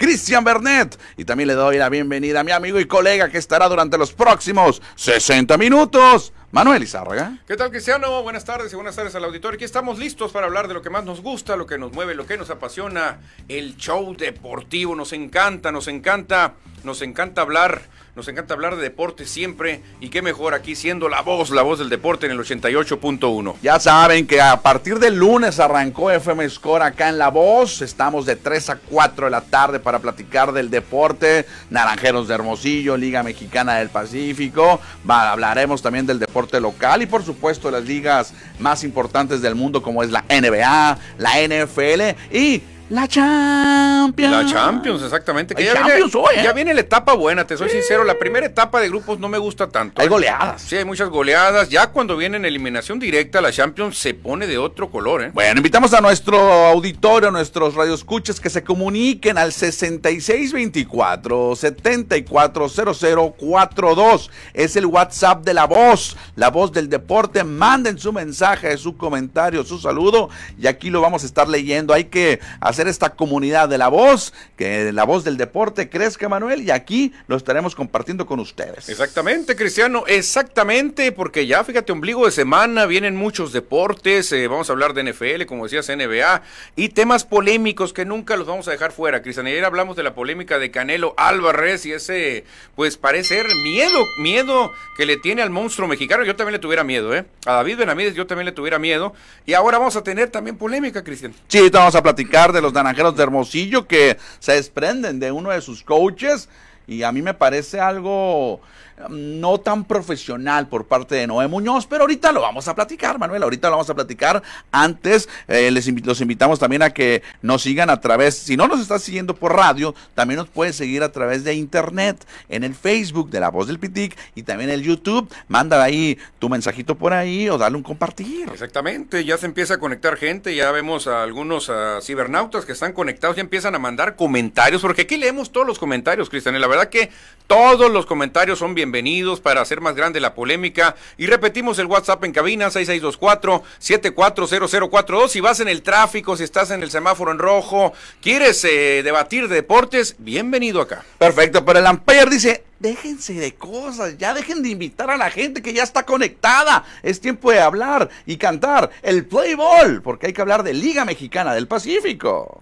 Cristian Bernet. Y también le doy la bienvenida a mi amigo y colega que estará durante los próximos 60 minutos. Manuel Izárraga. ¿Qué tal, Cristiano? Buenas tardes y buenas tardes al auditorio. Aquí estamos listos para hablar de lo que más nos gusta, lo que nos mueve, lo que nos apasiona, el show deportivo. Nos encanta, nos encanta, nos encanta hablar nos encanta hablar de deporte siempre y qué mejor aquí siendo la voz, la voz del deporte en el 88.1. Ya saben que a partir del lunes arrancó FM Score acá en La Voz. Estamos de 3 a 4 de la tarde para platicar del deporte. Naranjeros de Hermosillo, Liga Mexicana del Pacífico. hablaremos también del deporte local y por supuesto las ligas más importantes del mundo como es la NBA, la NFL y la Champions. La Champions, exactamente. Que ya, Champions viene, hoy, ¿eh? ya, viene, la etapa buena, te soy sincero. La primera etapa de grupos no me gusta tanto. Hay ¿eh? goleadas. Sí, hay muchas goleadas. Ya cuando viene en eliminación directa, la Champions se pone de otro color. ¿eh? Bueno, invitamos a nuestro auditorio, a nuestros radioescuchas que se comuniquen al 6624-740042. Es el WhatsApp de la voz, la voz del deporte. Manden su mensaje, su comentario, su saludo. Y aquí lo vamos a estar leyendo. Hay que hacer esta comunidad de la voz, que la voz del deporte crezca, Manuel, y aquí lo estaremos compartiendo con ustedes. Exactamente, Cristiano, exactamente, porque ya fíjate, ombligo de semana, vienen muchos deportes, eh, vamos a hablar de NFL, como decías, NBA, y temas polémicos que nunca los vamos a dejar fuera, Cristian, Ayer hablamos de la polémica de Canelo Álvarez y ese, pues parecer miedo, miedo que le tiene al monstruo mexicano. Yo también le tuviera miedo, ¿eh? A David Benamides yo también le tuviera miedo. Y ahora vamos a tener también polémica, Cristian. Sí, vamos a platicar de los naranjeros de Hermosillo que se desprenden de uno de sus coaches y a mí me parece algo Um, no tan profesional por parte de Noé Muñoz, pero ahorita lo vamos a platicar, Manuel, ahorita lo vamos a platicar. Antes, eh, les los invitamos también a que nos sigan a través, si no nos estás siguiendo por radio, también nos puedes seguir a través de internet, en el Facebook de La Voz del Pitic y también en el YouTube. Manda ahí tu mensajito por ahí o dale un compartir. Exactamente, ya se empieza a conectar gente, ya vemos a algunos cibernautas que están conectados, y empiezan a mandar comentarios, porque aquí leemos todos los comentarios, Cristian, y la verdad que todos los comentarios son bienvenidos bienvenidos para hacer más grande la polémica. Y repetimos el WhatsApp en cabina 6624-740042. Si vas en el tráfico, si estás en el semáforo en rojo, quieres eh, debatir deportes, bienvenido acá. Perfecto, pero el amper dice, déjense de cosas, ya dejen de invitar a la gente que ya está conectada. Es tiempo de hablar y cantar el play ball, porque hay que hablar de Liga Mexicana del Pacífico.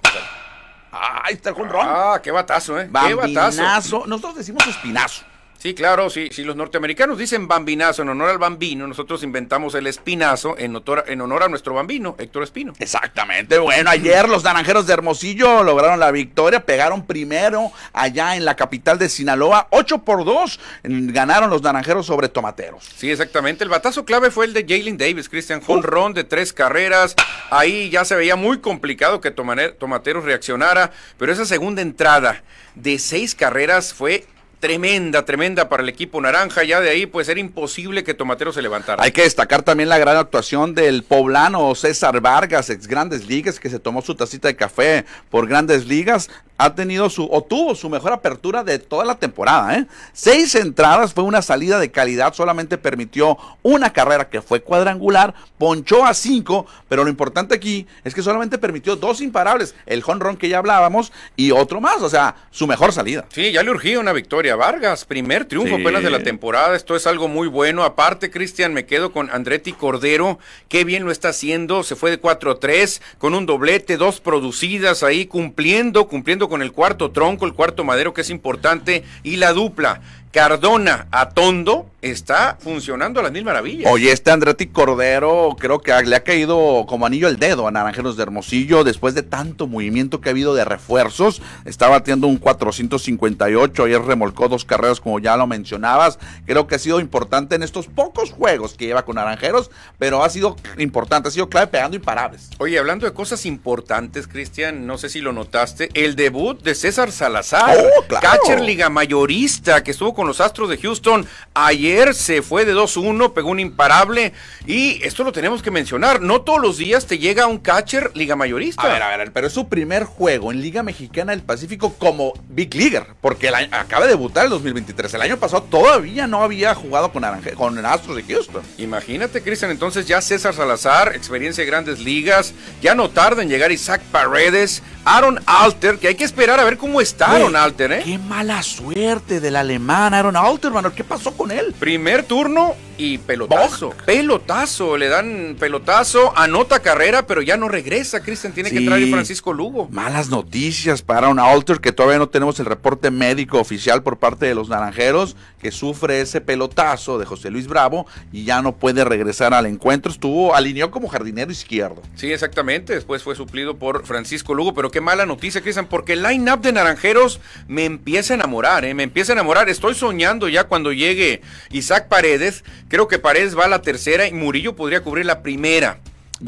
ahí está el ron Ah, qué batazo, ¿eh? Qué batazo. Nosotros decimos espinazo. Sí, claro, sí, los norteamericanos dicen bambinazo en honor al bambino, nosotros inventamos el espinazo en, honor a nuestro bambino, Héctor Espino. Exactamente, bueno, ayer los naranjeros de Hermosillo lograron la victoria, pegaron primero allá en la capital de Sinaloa, ocho por dos, ganaron los naranjeros sobre tomateros. Sí, exactamente, el batazo clave fue el de Jalen Davis, Christian Honron de tres carreras, ahí ya se veía muy complicado que Tomateros reaccionara, pero esa segunda entrada de seis carreras fue tremenda, tremenda para el equipo naranja. Ya de ahí, pues era imposible que Tomatero se levantara. Hay que destacar también la gran actuación del poblano César Vargas, ex Grandes Ligas, que se tomó su tacita de café por Grandes Ligas. Ha tenido su, o tuvo su mejor apertura de toda la temporada, ¿eh? Seis entradas, fue una salida de calidad, solamente permitió una carrera que fue cuadrangular, ponchó a cinco, pero lo importante aquí es que solamente permitió dos imparables, el Honron que ya hablábamos y otro más, o sea, su mejor salida. Sí, ya le urgía una victoria Vargas. Primer triunfo apenas de la temporada. Esto es algo muy bueno. Aparte, Cristian, me quedo con Andretti Cordero. Qué bien lo está haciendo. Se fue de 4-3 con un doblete, dos producidas ahí, cumpliendo, cumpliendo con el cuarto tronco, el cuarto madero, que es importante, y la dupla. Cardona Tondo está funcionando a las mil maravillas. Oye, este Andretti Cordero creo que le ha caído como anillo el dedo a Naranjeros de Hermosillo después de tanto movimiento que ha habido de refuerzos. Está batiendo un 458, ayer remolcó dos carreras como ya lo mencionabas. Creo que ha sido importante en estos pocos juegos que lleva con Naranjeros, pero ha sido importante, ha sido clave pegando imparables. Oye, hablando de cosas importantes, Cristian, no sé si lo notaste, el debut de César Salazar, oh, catcher liga mayorista que estuvo con los Astros de Houston. Ayer se fue de 2-1, pegó un imparable. Y esto lo tenemos que mencionar. No todos los días te llega un catcher liga mayorista. A ver, a ver, pero es su primer juego en Liga Mexicana del Pacífico como Big Leaguer, porque acaba de debutar el 2023. El año pasado todavía no había jugado con, con Astros de Houston. Imagínate, Cristian, entonces ya César Salazar, experiencia de grandes ligas, ya no tarda en llegar Isaac Paredes, Aaron Alter, que hay que esperar a ver cómo está Aaron Alter, ¿eh? Qué mala suerte del alemán ganaron a Alterman. ¿Qué pasó con él? Primer turno y pelotazo. Pelotazo. Le dan pelotazo, anota carrera, pero ya no regresa. Cristian tiene que traer a Francisco Lugo. Malas noticias para un Alter que todavía no tenemos el reporte médico oficial por parte de los naranjeros que sufre ese pelotazo de José Luis Bravo y ya no puede regresar al encuentro. Estuvo alineado como jardinero izquierdo. Sí, exactamente. Después fue suplido por Francisco Lugo, pero qué mala noticia, Cristian, porque el line-up de naranjeros me empieza a enamorar, ¿eh? me empieza a enamorar. Estoy soñando ya cuando llegue Isaac Paredes. Creo que Paredes va a la tercera y Murillo podría cubrir la primera.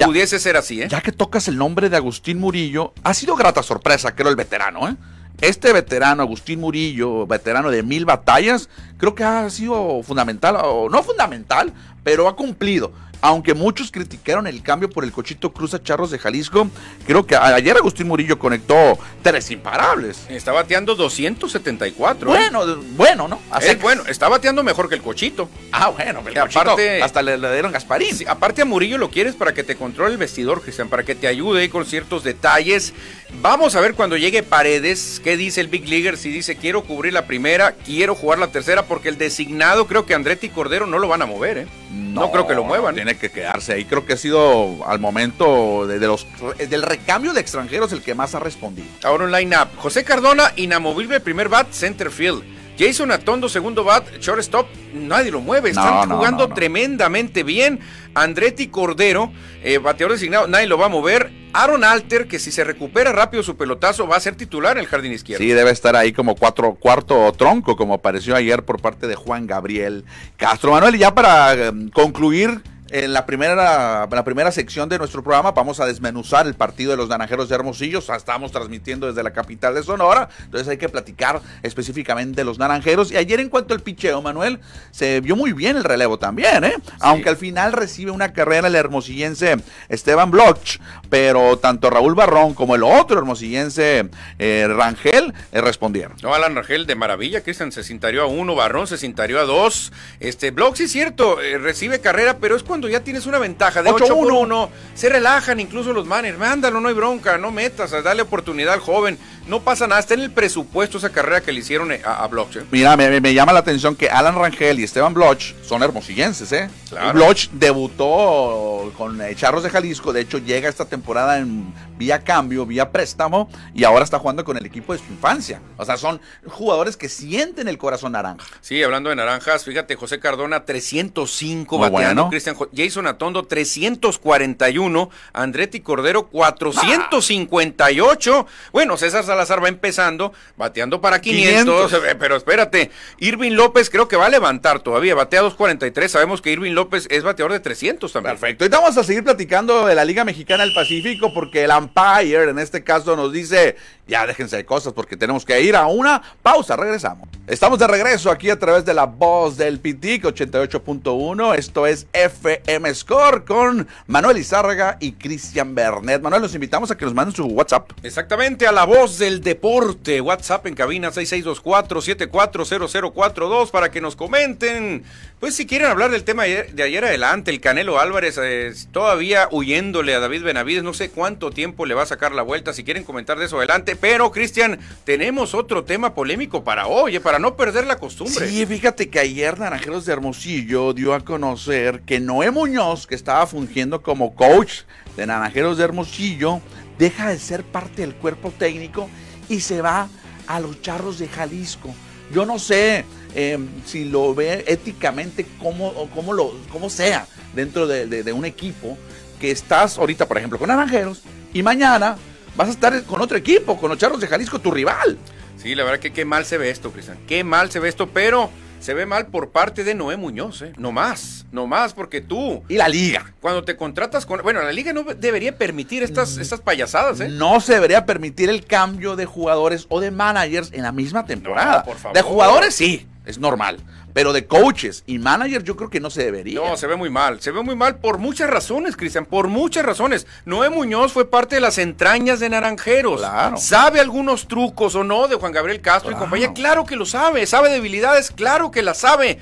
Pudiese ser así, ¿eh? Ya que tocas el nombre de Agustín Murillo, ha sido grata sorpresa, creo, el veterano, ¿eh? Este veterano, Agustín Murillo, veterano de mil batallas, creo que ha sido fundamental, o no fundamental, pero ha cumplido aunque muchos criticaron el cambio por el Cochito Cruz a Charros de Jalisco, creo que ayer Agustín Murillo conectó tres imparables. Está bateando 274. ¿eh? Bueno, bueno, ¿no? Así bueno, está bateando mejor que el Cochito. Ah, bueno, el Cochito aparte, hasta le, dieron Gasparín. aparte a Murillo lo quieres para que te controle el vestidor, Cristian, para que te ayude con ciertos detalles. Vamos a ver cuando llegue Paredes, qué dice el Big Leaguer, si dice quiero cubrir la primera, quiero jugar la tercera, porque el designado creo que Andretti Cordero no lo van a mover, ¿eh? No, creo que lo muevan. Tiene que quedarse ahí. Creo que ha sido al momento de, los, del recambio de extranjeros el que más ha respondido. Ahora un line-up. José Cardona, inamovible primer bat, center field. Jason Atondo, segundo bat, shortstop, nadie lo mueve. Están jugando tremendamente bien. Andretti Cordero, eh, bateador designado, nadie lo va a mover. Aaron Alter, que si se recupera rápido su pelotazo, va a ser titular en el jardín izquierdo. Sí, debe estar ahí como cuatro, cuarto tronco, como apareció ayer por parte de Juan Gabriel Castro Manuel. Y ya para eh, concluir en la primera, la primera sección de nuestro programa vamos a desmenuzar el partido de los Naranjeros de Hermosillo. Estamos transmitiendo desde la capital de Sonora, entonces hay que platicar específicamente de los Naranjeros. Y ayer en cuanto al picheo, Manuel, se vio muy bien el relevo también, ¿eh? Aunque al final recibe una carrera el hermosillense Esteban Bloch, pero tanto Raúl Barrón como el otro hermosillense eh, Rangel eh, respondieron. No, Alan Rangel de maravilla, Cristian se cintarió a uno, Barrón se cintarió a dos. Este Bloch sí es cierto, eh, recibe carrera, pero es cuando ya tienes una ventaja de 8-1, se relajan incluso los manners Mándalo, no hay bronca, no metas, dale oportunidad al joven. No pasa nada, está en el presupuesto esa carrera que le hicieron eh, a, Bloch. ¿eh? Mira, me, llama la atención que Alan Rangel y Esteban Bloch son hermosillenses, ¿eh? Bloch debutó con eh, Charros de Jalisco, de hecho llega esta temporada en vía cambio, vía préstamo, y ahora está jugando con el equipo de su infancia. O sea, son jugadores que sienten el corazón naranja. Sí, hablando de naranjas, fíjate, José Cardona, 305 bateando, Jason Atondo 341, Andretti Cordero 458. Bueno, César Salazar va empezando, bateando para 500, eh, pero espérate, Irving López creo que va a levantar todavía, batea 243, sabemos que Irving López es bateador de 300 también. Perfecto, y vamos a seguir platicando de la Liga Mexicana del Pacífico porque el Empire en este caso nos dice, ya déjense de cosas porque tenemos que ir a una pausa, regresamos. Estamos de regreso aquí a través de la voz del PITIC 88.1, esto es F MScore Score con Manuel Izárraga y Cristian Bernet. Manuel, los invitamos a que nos manden su WhatsApp. Exactamente, a la voz del deporte. WhatsApp en cabina 6624-740042 para que nos comenten pues si quieren hablar del tema de ayer adelante, el Canelo Álvarez eh, todavía huyéndole a David Benavides, no sé cuánto tiempo le va a sacar la vuelta, si quieren comentar de eso adelante, pero Cristian, tenemos otro tema polémico para hoy, eh, para no perder la costumbre. Sí, fíjate que ayer Naranjeros de Hermosillo dio a conocer que Noé Muñoz, que estaba fungiendo como coach de Naranjeros de Hermosillo, deja de ser parte del cuerpo técnico y se va a los charros de Jalisco. Yo no sé eh, si lo ve éticamente como, como, lo, como sea dentro de, un equipo que estás ahorita, por ejemplo, con Naranjeros y mañana vas a estar con otro equipo, con los Charros de Jalisco, tu rival. Sí, la verdad que qué mal se ve esto, Cristian. Qué mal se ve esto, pero se ve mal por parte de Noé Muñoz, ¿eh? No más, no más, porque tú. Y la liga. Cuando te contratas con. Bueno, la liga no debería permitir estas, mm, estas payasadas, ¿eh? No se debería permitir el cambio de jugadores o de managers en la misma temporada. por favor. De jugadores sí, es normal. Pero de coaches y manager yo creo que no se debería. No, se ve muy mal. Se ve muy mal por muchas razones, Cristian, por muchas razones. Noé Muñoz fue parte de las entrañas de Naranjeros. Claro. Sabe algunos trucos o no de Juan Gabriel Castro y compañía. Claro que lo sabe. Sabe debilidades, claro que las sabe.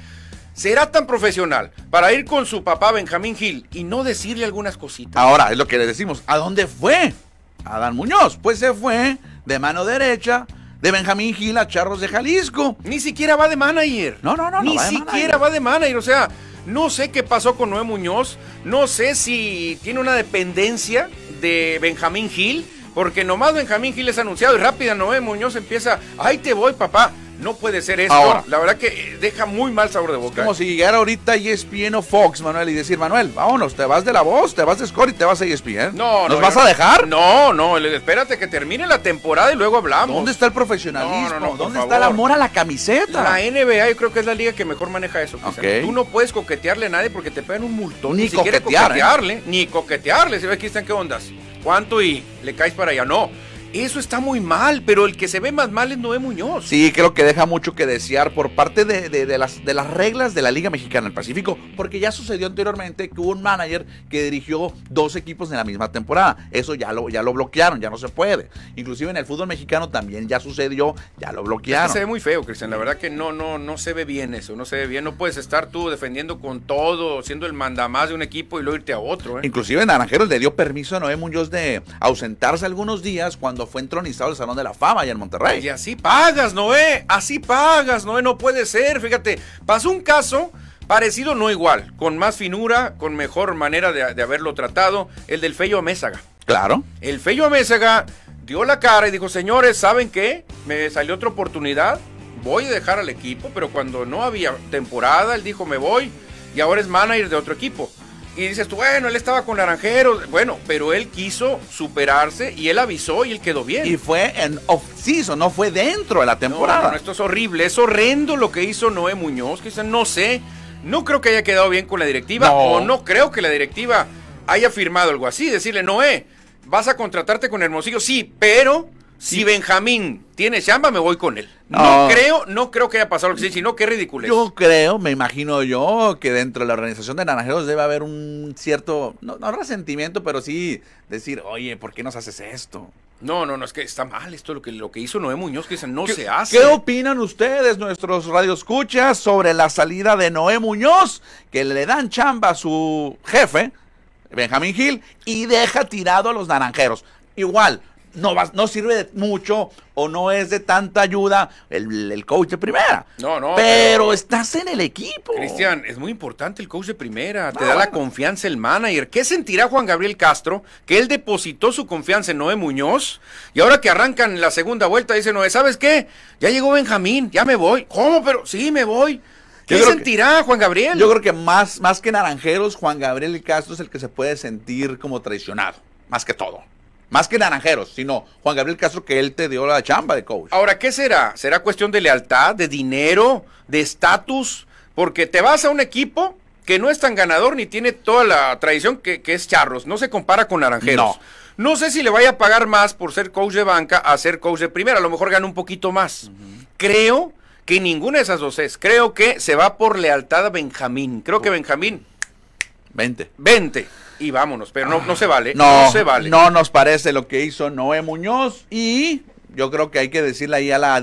¿Será tan profesional para ir con su papá Benjamín Gil y no decirle algunas cositas? Ahora, es lo que le decimos. ¿A dónde fue? Adán Muñoz. Pues se fue de mano derecha de Benjamín Gil a Charros de Jalisco. Ni siquiera va de manager. No, no, no. Ni siquiera va de manager. O sea, no sé qué pasó con Noé Muñoz. No sé si tiene una dependencia de Benjamín Gil. Porque nomás Benjamín Gil es anunciado y rápida Noé Muñoz empieza, ahí te voy papá. No puede ser eso. la verdad que eh, deja muy mal sabor de boca. Es como si llegara ahorita ESPN o Fox, Manuel, y decir, Manuel, vámonos, te vas de la voz, te vas de Score y te vas a ESPN. No, ¿Nos vas a dejar? No, no, espérate que termine la temporada y luego hablamos. ¿Dónde está el profesionalismo? No, no, ¿Dónde está el amor a la camiseta? La NBA yo creo que es la liga que mejor maneja eso. Okay. Tú no puedes coquetearle a nadie porque te pegan un multón. Ni, ¿eh? coquetearle. Ni coquetearle. Si ves, están ¿qué ondas? ¿Cuánto y le caes para allá? No eso está muy mal, pero el que se ve más mal es Noé Muñoz. Sí, creo que deja mucho que desear por parte de, las, de las reglas de la Liga Mexicana del Pacífico, porque ya sucedió anteriormente que hubo un manager que dirigió dos equipos en la misma temporada. Eso ya lo, ya lo bloquearon, ya no se puede. Inclusive en el fútbol mexicano también ya sucedió, ya lo bloquearon. Es se ve muy feo, Cristian. La verdad que no, no, no se ve bien eso, no se ve bien. No puedes estar tú defendiendo con todo, siendo el mandamás de un equipo y luego irte a otro. ¿eh? Inclusive en Naranjeros le dio permiso a Noé Muñoz de ausentarse algunos días cuando fue entronizado el Salón de la Fama allá en Monterrey. Y así pagas, Noé, así pagas, Noé, no puede ser, fíjate, pasó un caso parecido, no igual, con más finura, con mejor manera de, haberlo tratado, el del Fello Amésaga, Claro. El Fello Amésaga dio la cara y dijo, señores, ¿saben qué? Me salió otra oportunidad, voy a dejar al equipo, pero cuando no había temporada, él dijo, me voy y ahora es manager de otro equipo. Y dices tú, bueno, él estaba con Naranjeros, bueno, pero él quiso superarse y él avisó y él quedó bien. Y fue en off no fue dentro de la temporada. esto es horrible, es horrendo lo que hizo Noé Muñoz, que dice, no sé, no creo que haya quedado bien con la directiva o no creo que la directiva haya firmado algo así, decirle, Noé, vas a contratarte con Hermosillo, sí, pero si Benjamín tiene chamba, me voy con él. No, creo, no creo que haya pasado lo que sí, sino qué ridiculez. Yo creo, me imagino yo, que dentro de la organización de naranjeros debe haber un cierto, no, resentimiento, pero sí decir, oye, ¿por qué nos haces esto? No, no, no, es que está mal esto lo que, lo que hizo Noé Muñoz, que no se hace. ¿Qué opinan ustedes, nuestros radioescuchas, sobre la salida de Noé Muñoz, que le dan chamba a su jefe, Benjamín Gil, y deja tirado a los naranjeros? Igual, no, no sirve mucho o no es de tanta ayuda el, coach de primera. No, no. Pero, estás en el equipo. Cristian, es muy importante el coach de primera. Te da la confianza el manager. ¿Qué sentirá Juan Gabriel Castro? Que él depositó su confianza en Noé Muñoz y ahora que arrancan la segunda vuelta dice Noé, ¿sabes qué? Ya llegó Benjamín, ya me voy. ¿Cómo? Pero sí, me voy. ¿Qué sentirá Juan Gabriel? Yo creo que más, más que Naranjeros, Juan Gabriel Castro es el que se puede sentir como traicionado, más que todo. Más que Naranjeros, sino Juan Gabriel Castro que él te dio la chamba de coach. Ahora, ¿qué será? ¿Será cuestión de lealtad, de dinero, de estatus? Porque te vas a un equipo que no es tan ganador ni tiene toda la tradición que, es Charros. No se compara con Naranjeros. No. sé si le vaya a pagar más por ser coach de banca a ser coach de primera. A lo mejor gana un poquito más. Creo que ninguna de esas dos es. Creo que se va por lealtad a Benjamín. Creo que Benjamín. 20. 20 y vámonos. Pero no, no se vale. No, se vale. No nos parece lo que hizo Noé Muñoz y yo creo que hay que decirle ahí a la,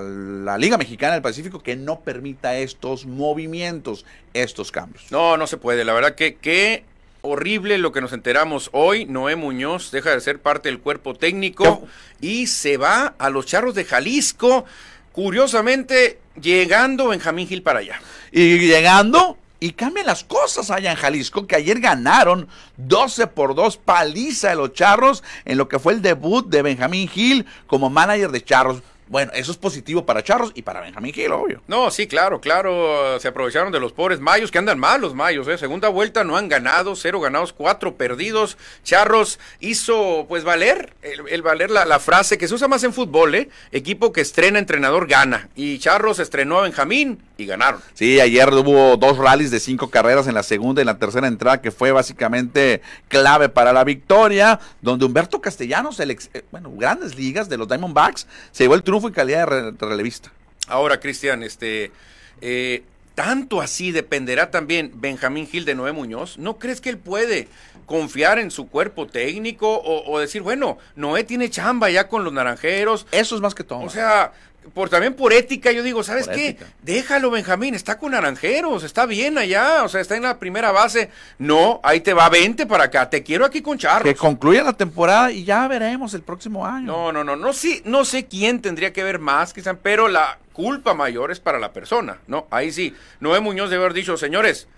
la, Liga Mexicana del Pacífico que no permita estos movimientos, estos cambios. No, no se puede. La verdad que qué horrible lo que nos enteramos hoy. Noé Muñoz deja de ser parte del cuerpo técnico y se va a los Charros de Jalisco. Curiosamente, llegando Benjamín Gil para allá. Y llegando y cambian las cosas allá en Jalisco, que ayer ganaron 12 por 2 paliza de los Charros en lo que fue el debut de Benjamín Gil como manager de Charros. Bueno, eso es positivo para Charros y para Benjamín Gil, obvio. No, sí, claro, claro. Se aprovecharon de los pobres mayos, que andan mal los mayos, ¿eh? Segunda vuelta no han ganado, cero ganados, cuatro perdidos. Charros hizo, pues, valer, el, valer la, la, frase que se usa más en fútbol, ¿eh? Equipo que estrena entrenador gana. Y Charros estrenó a Benjamín y ganaron. Sí, ayer hubo dos rallies de cinco carreras en la segunda y la tercera entrada que fue básicamente clave para la victoria, donde Humberto Castellanos, el ex, eh, bueno, grandes ligas de los Diamondbacks, se llevó el triunfo y calidad de relevista. Ahora, Cristian, este... Eh, tanto así dependerá también Benjamín Gil de Noé Muñoz. ¿No crees que él puede confiar en su cuerpo técnico o, o, decir, bueno, Noé tiene chamba ya con los naranjeros? Eso es más que todo. O sea, por también por ética, yo digo, ¿sabes qué? Déjalo, Benjamín, está con naranjeros, está bien allá, o sea, está en la primera base. No, ahí te va vente para acá, te quiero aquí con Charros. Que concluya la temporada y ya veremos el próximo año. No, no, no, no sé, no sé quién tendría que ver más, quizás, pero la culpa mayor es para la persona, ¿no? Ahí sí, Noé Muñoz debe haber dicho, señores,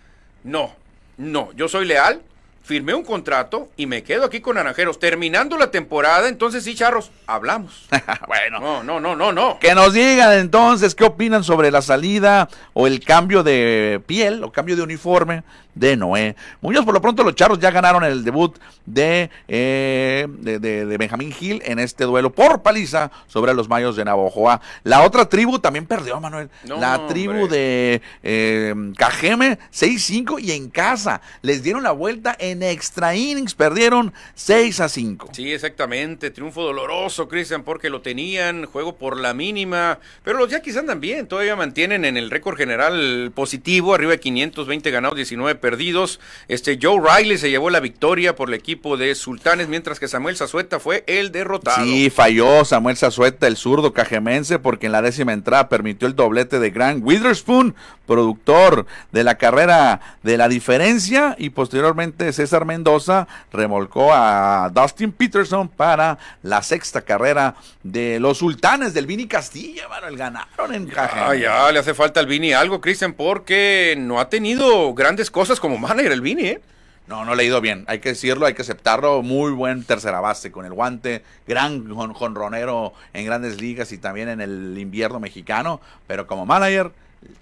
no, no, yo soy leal, firmé un contrato y me quedo aquí con Naranjeros. Terminando la temporada, entonces sí, Charros, hablamos. bueno. No, no, no, no, no. Que nos digan entonces qué opinan sobre la salida o el cambio de piel o cambio de uniforme de Noé Muñoz. Por lo pronto, los charros ya ganaron el debut eh, de, de, Benjamín Gil en este duelo por paliza sobre los mayos de Navojoa. La otra tribu también perdió, Manuel. la tribu de eh, Cajeme, 6-5 y en casa. Les dieron la vuelta en extra innings, perdieron 6 a 5. Sí, exactamente. Triunfo doloroso, Cristian, porque lo tenían, juego por la mínima. Pero los yaquis andan bien, todavía mantienen en el récord general positivo, arriba de 520 ganados, 19 perdidos. Este Joe Riley se llevó la victoria por el equipo de Sultanes, mientras que Samuel Sazueta fue el derrotado. Sí, falló Samuel Sazueta, el zurdo cajemense, porque en la décima entrada permitió el doblete de Grant Witherspoon, productor de la carrera de la diferencia, y posteriormente César Mendoza remolcó a Dustin Peterson para la sexta carrera de los Sultanes del Vini Castilla, bueno, el ganaron en Cajemense. Ah, ya, le hace falta al Vini algo, Cristian, porque no ha tenido grandes cosas como manager el Vini, ¿eh? No, no le ha ido bien. Hay que decirlo, hay que aceptarlo. Muy buen tercera base con el guante. Gran jonronero en grandes ligas y también en el invierno mexicano. Pero como manager,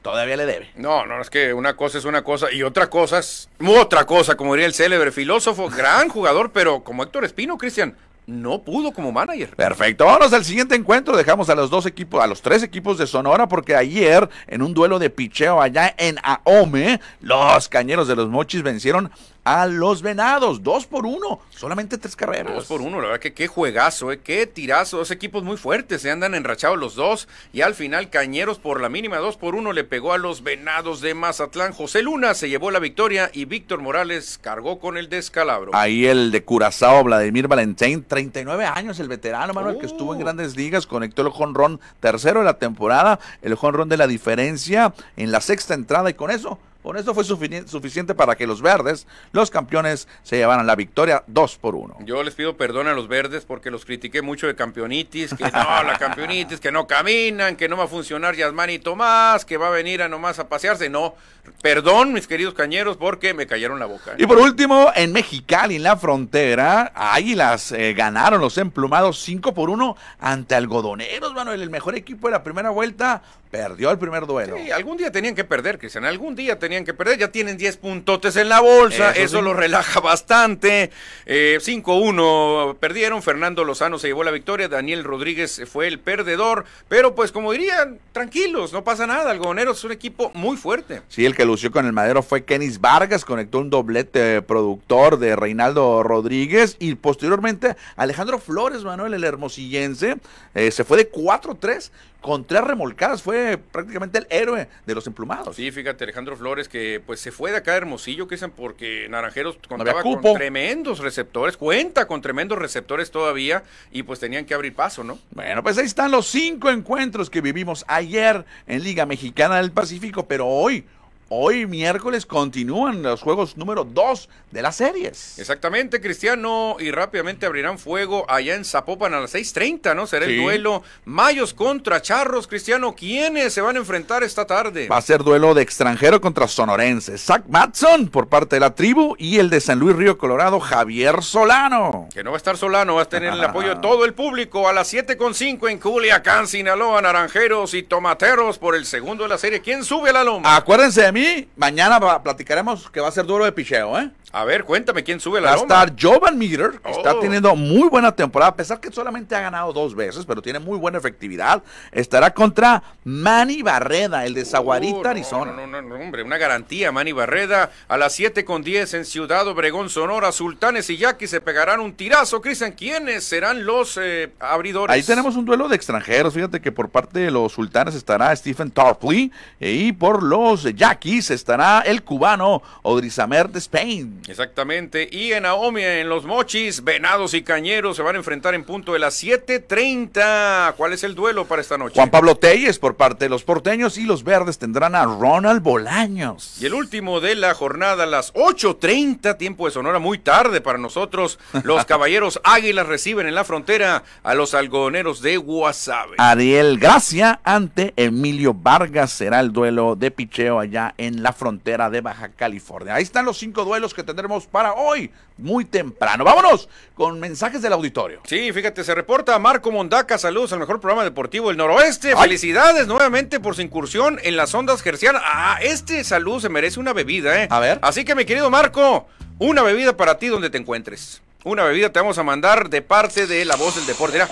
todavía le debe. No, no, es que una cosa es una cosa y otra cosa es otra cosa, como diría el célebre filósofo. Gran jugador, pero como Héctor Espino, Cristian, no pudo como manager. Perfecto. vamos al siguiente encuentro. Dejamos a los dos equipos, a los tres equipos de Sonora, porque ayer, en un duelo de picheo allá en Aome, los cañeros de los Mochis vencieron a los venados. Dos por uno, solamente tres carreras. Dos por uno, la verdad que qué juegazo, ¿eh? qué tirazo. Dos equipos muy fuertes, se eh, andan enrachados los dos. Y al final, Cañeros por la mínima, dos por uno, le pegó a los venados de Mazatlán. José Luna se llevó la victoria y Víctor Morales cargó con el descalabro. Ahí el de Curazao, Vladimir Valentín, 39 años, el veterano, Manuel, que estuvo en oh. grandes ligas, conectó el jonrón tercero de la temporada, el jonrón de la diferencia en la sexta entrada y con eso bueno, esto fue suficiente para que los verdes, los campeones, se llevaran la victoria 2 por 1. Yo les pido perdón a los verdes porque los critiqué mucho de campeonitis, que no, la campeonitis, que no caminan, que no va a funcionar Yasmani Tomás, que va a venir a nomás a pasearse. No, perdón mis queridos cañeros porque me cayeron la boca. Y por último, en Mexicali, en la frontera, Águilas eh, ganaron los emplumados 5 por 1 ante Algodoneros, Manuel, el mejor equipo de la primera vuelta Perdió el primer duelo. Sí, algún día tenían que perder, Cristian. Algún día tenían que perder. Ya tienen 10 puntotes en la bolsa. Eso, lo relaja bastante. Eh, 5-1 perdieron. Fernando Lozano se llevó la victoria. Daniel Rodríguez fue el perdedor. Pero pues como dirían, tranquilos, no pasa nada. Algoneros es un equipo muy fuerte. Sí, el que lució con el madero fue Kenis Vargas. Conectó un doblete productor de Reinaldo Rodríguez. Y posteriormente Alejandro Flores, Manuel, el hermosillense, eh, se fue de 4-3 con tres remolcadas, fue prácticamente el héroe de los emplumados. Sí, fíjate, Alejandro Flores, que pues se fue de acá Hermosillo, que es porque Naranjeros contaba con tremendos receptores, cuenta con tremendos receptores todavía, y pues tenían que abrir paso, ¿no? Bueno, pues ahí están los cinco encuentros que vivimos ayer en Liga Mexicana del Pacífico, pero hoy hoy miércoles continúan los juegos número 2 de las series. Exactamente, Cristiano, y rápidamente abrirán fuego allá en Zapopan a las 6.30, ¿no? Será el duelo Mayos contra Charros, Cristiano. ¿Quiénes se van a enfrentar esta tarde? Va a ser duelo de extranjero contra sonorense. Zach Matson por parte de la tribu y el de San Luis Río Colorado, Javier Solano. Que no va a estar Solano, va a tener el apoyo de todo el público a las cinco en Culiacán, Sinaloa, Naranjeros y Tomateros por el segundo de la serie. ¿Quién sube a la loma? Acuérdense de mañana platicaremos que va a ser duro de picheo, ¿eh? A ver, cuéntame quién sube la Va a estar Jovan Meter, está oh. teniendo muy buena temporada, a pesar que solamente ha ganado dos veces, pero tiene muy buena efectividad. Estará contra Manny Barreda, el de oh, Zaguarita, Arizona. No, no, no, hombre, una garantía, Manny Barreda. A las 7 con 10 en Ciudad Obregón, Sonora, Sultanes y Yaquis se pegarán un tirazo. Cristian, ¿quiénes serán los eh, abridores? Ahí tenemos un duelo de extranjeros. Fíjate que por parte de los Sultanes estará Stephen Tarpley eh, y por los Yaquis estará el cubano Odrizamer de Spain. Exactamente. Y en Naomi, en los Mochis, Venados y Cañeros se van a enfrentar en punto de las 7:30. ¿Cuál es el duelo para esta noche? Juan Pablo Telles por parte de los porteños y los verdes tendrán a Ronald Bolaños. Y el último de la jornada, a las 8:30, tiempo de Sonora, muy tarde para nosotros. Los caballeros Águilas reciben en la frontera a los algodoneros de Guasave. Ariel Gracia ante Emilio Vargas será el duelo de picheo allá en la frontera de Baja California. Ahí están los cinco duelos que tendremos para hoy muy temprano. Vámonos con mensajes del auditorio. Sí, fíjate, se reporta Marco Mondaca, saludos al mejor programa deportivo del noroeste. Felicidades nuevamente por su incursión en las ondas gercianas. Ah, este salud se merece una bebida, ¿eh? A ver. Así que mi querido Marco, una bebida para ti donde te encuentres. Una bebida te vamos a mandar de parte de la voz del deporte. Mira.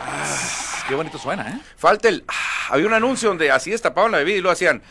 Ah. Qué bonito suena, ¿eh? Falta el. Ah, había un anuncio donde así destapaban la bebida y lo hacían.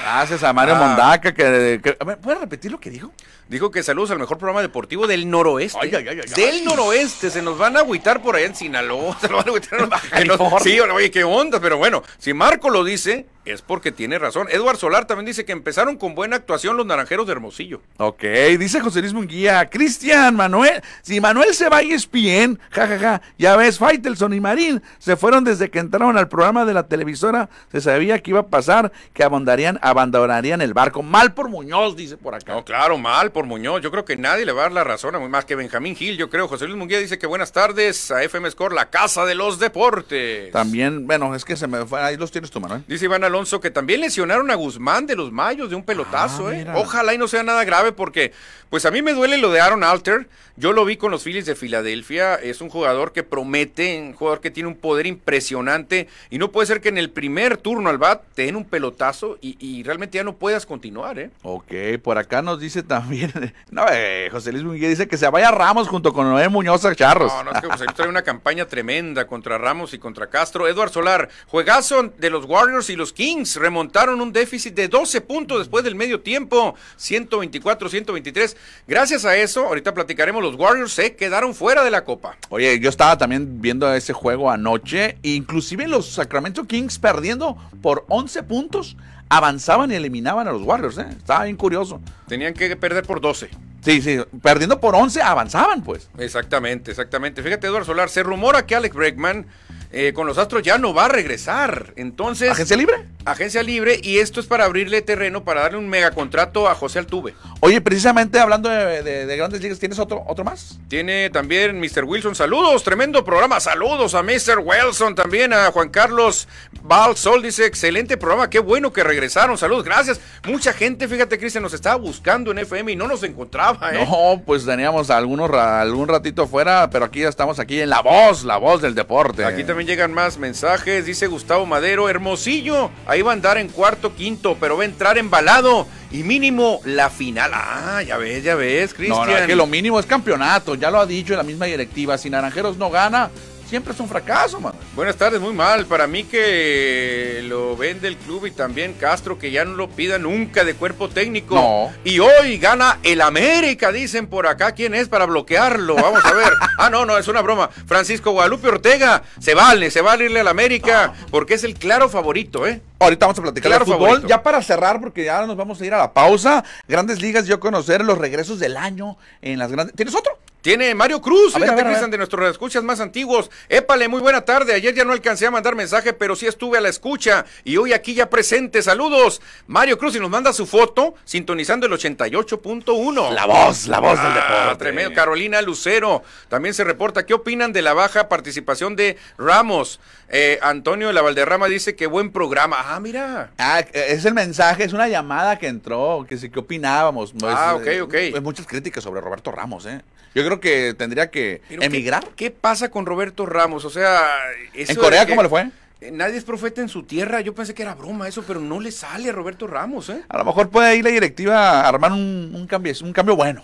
Gracias a Mario ah. Mondaca. Que, ¿puedes repetir lo que dijo? Dijo que saludos al mejor programa deportivo del noroeste. Ay, ay, ay, del noroeste. Se nos van a agüitar por allá en Sinaloa. Se nos van a agüitar sí, oye, qué onda. Pero bueno, si Marco lo dice, es porque tiene razón. Edward Solar también dice que empezaron con buena actuación los naranjeros de Hermosillo. Ok, dice José Luis Munguía, Cristian, Manuel, si Manuel se va y ESPN, jajaja, ja, ya ves, Faitelson y Marín se fueron desde que entraron al programa de la televisora, se sabía que iba a pasar, que abandonarían, abandonarían el barco. Mal por Muñoz, dice por acá. No, claro, mal por Muñoz. Yo creo que nadie le va a dar la razón, más que Benjamín Gil, yo creo. José Luis Munguía dice que buenas tardes a FM Score, la casa de los deportes. También, bueno, es que se me fue, ahí los tienes tú, Manuel. Dice Iván Alonso que también lesionaron a Guzmán de los Mayos de un pelotazo, ah, ¿eh? Ojalá y no sea nada grave porque, pues a mí me duele lo de Aaron Alter. Yo lo vi con los Phillies de Filadelfia. Es un jugador que promete, un jugador que tiene un poder impresionante. Y no puede ser que en el primer turno al bat te den un pelotazo y, realmente ya no puedas continuar, ¿eh? Ok, por acá nos dice también, no, eh, José Luis Munguía dice que se vaya Ramos junto con Noé Muñoz a Charros. No, no, es que José Luis trae una campaña tremenda contra Ramos y contra Castro. Eduard Solar, juegazo de los Warriors y los Kings Kings remontaron un déficit de 12 puntos después del medio tiempo, 124-123. Gracias a eso, ahorita platicaremos, los Warriors se quedaron fuera de la Copa. Oye, yo estaba también viendo ese juego anoche, inclusive los Sacramento Kings perdiendo por 11 puntos, avanzaban y eliminaban a los Warriors, ¿eh? Estaba bien curioso. Tenían que perder por 12. Sí, sí, perdiendo por 11 avanzaban, pues. Exactamente, exactamente. Fíjate, Eduardo Solar, se rumora que Alex Bregman eh, con los Astros ya no va a regresar. Entonces. ¿Agencia libre? Agencia libre, y esto es para abrirle terreno, para darle un megacontrato a José Altuve. Oye, precisamente hablando de, grandes ligas, ¿tienes otro, otro más? Tiene también Mr. Wilson. Saludos, tremendo programa. Saludos a Mr. Wilson, también a Juan Carlos Balsol. Dice, excelente programa, qué bueno que regresaron. Saludos, gracias. Mucha gente, fíjate, Cristian, nos estaba buscando en FM y no nos encontraba, ¿eh? No, pues teníamos algunos, algún ratito fuera, pero aquí ya estamos aquí en La Voz, La Voz del Deporte. Aquí también llegan más mensajes. Dice Gustavo Madero, Hermosillo, ahí va a andar en cuarto, quinto, pero va a entrar embalado y mínimo la final. Ah, ya ves, ya ves, Cristian. que lo mínimo es campeonato, ya lo ha dicho en la misma directiva. Si Naranjeros no gana, siempre es un fracaso, man. Buenas tardes, muy mal. Para mí que lo vende el club y también Castro, que ya no lo pida nunca de cuerpo técnico. No. Y hoy gana el América, dicen por acá. ¿Quién es para bloquearlo? Vamos a ver. ah, no, no, es una broma. Francisco Guadalupe Ortega, se vale, se vale irle al América, porque es el claro favorito, ¿eh? Ahorita vamos a platicar fútbol. Ya para cerrar, porque ya nos vamos a ir a la pausa. Grandes ligas, yo conocer los regresos del año en las grandes. ¿Tienes otro? Tiene Mario Cruz, fíjate, de nuestros escuchas más antiguos. Épale, muy buena tarde. Ayer ya no alcancé a mandar mensaje, pero sí estuve a la escucha y hoy aquí ya presente. Saludos. Mario Cruz, y nos manda su foto sintonizando el 88.1. La voz, la voz del ah, deporte. Tremendo. Carolina Lucero también se reporta. ¿Qué opinan de la baja participación de Ramos? Eh, Antonio de la Valderrama dice que buen programa. Ah, mira. Ah, es el mensaje, es una llamada que entró, que sí, que opinábamos. ah, ok, ok. Eh, hay muchas críticas sobre Roberto Ramos, ¿eh? Yo creo que tendría que emigrar. ¿qué, pasa con Roberto Ramos? O sea, eso ¿en Corea cómo le fue? Eh, nadie es profeta en su tierra. Yo pensé que era broma eso, pero no le sale a Roberto Ramos. ¿eh? A lo mejor puede ir la directiva a armar un, un cambio, un cambio bueno.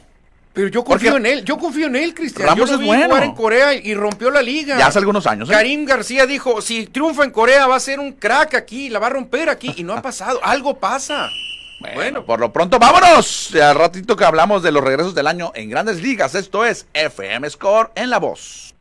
Pero yo confío en él, yo confío en él, Cristian. Ramos yo bueno. jugar en Corea y rompió la liga. Ya hace algunos años. ¿eh? Karim García dijo, si triunfa en Corea va a ser un crack aquí, la va a romper aquí. Y no ha pasado, algo pasa. Bueno, por lo pronto, vámonos. Al ratito que hablamos de los regresos del año en grandes ligas. Esto es FM Score en la voz.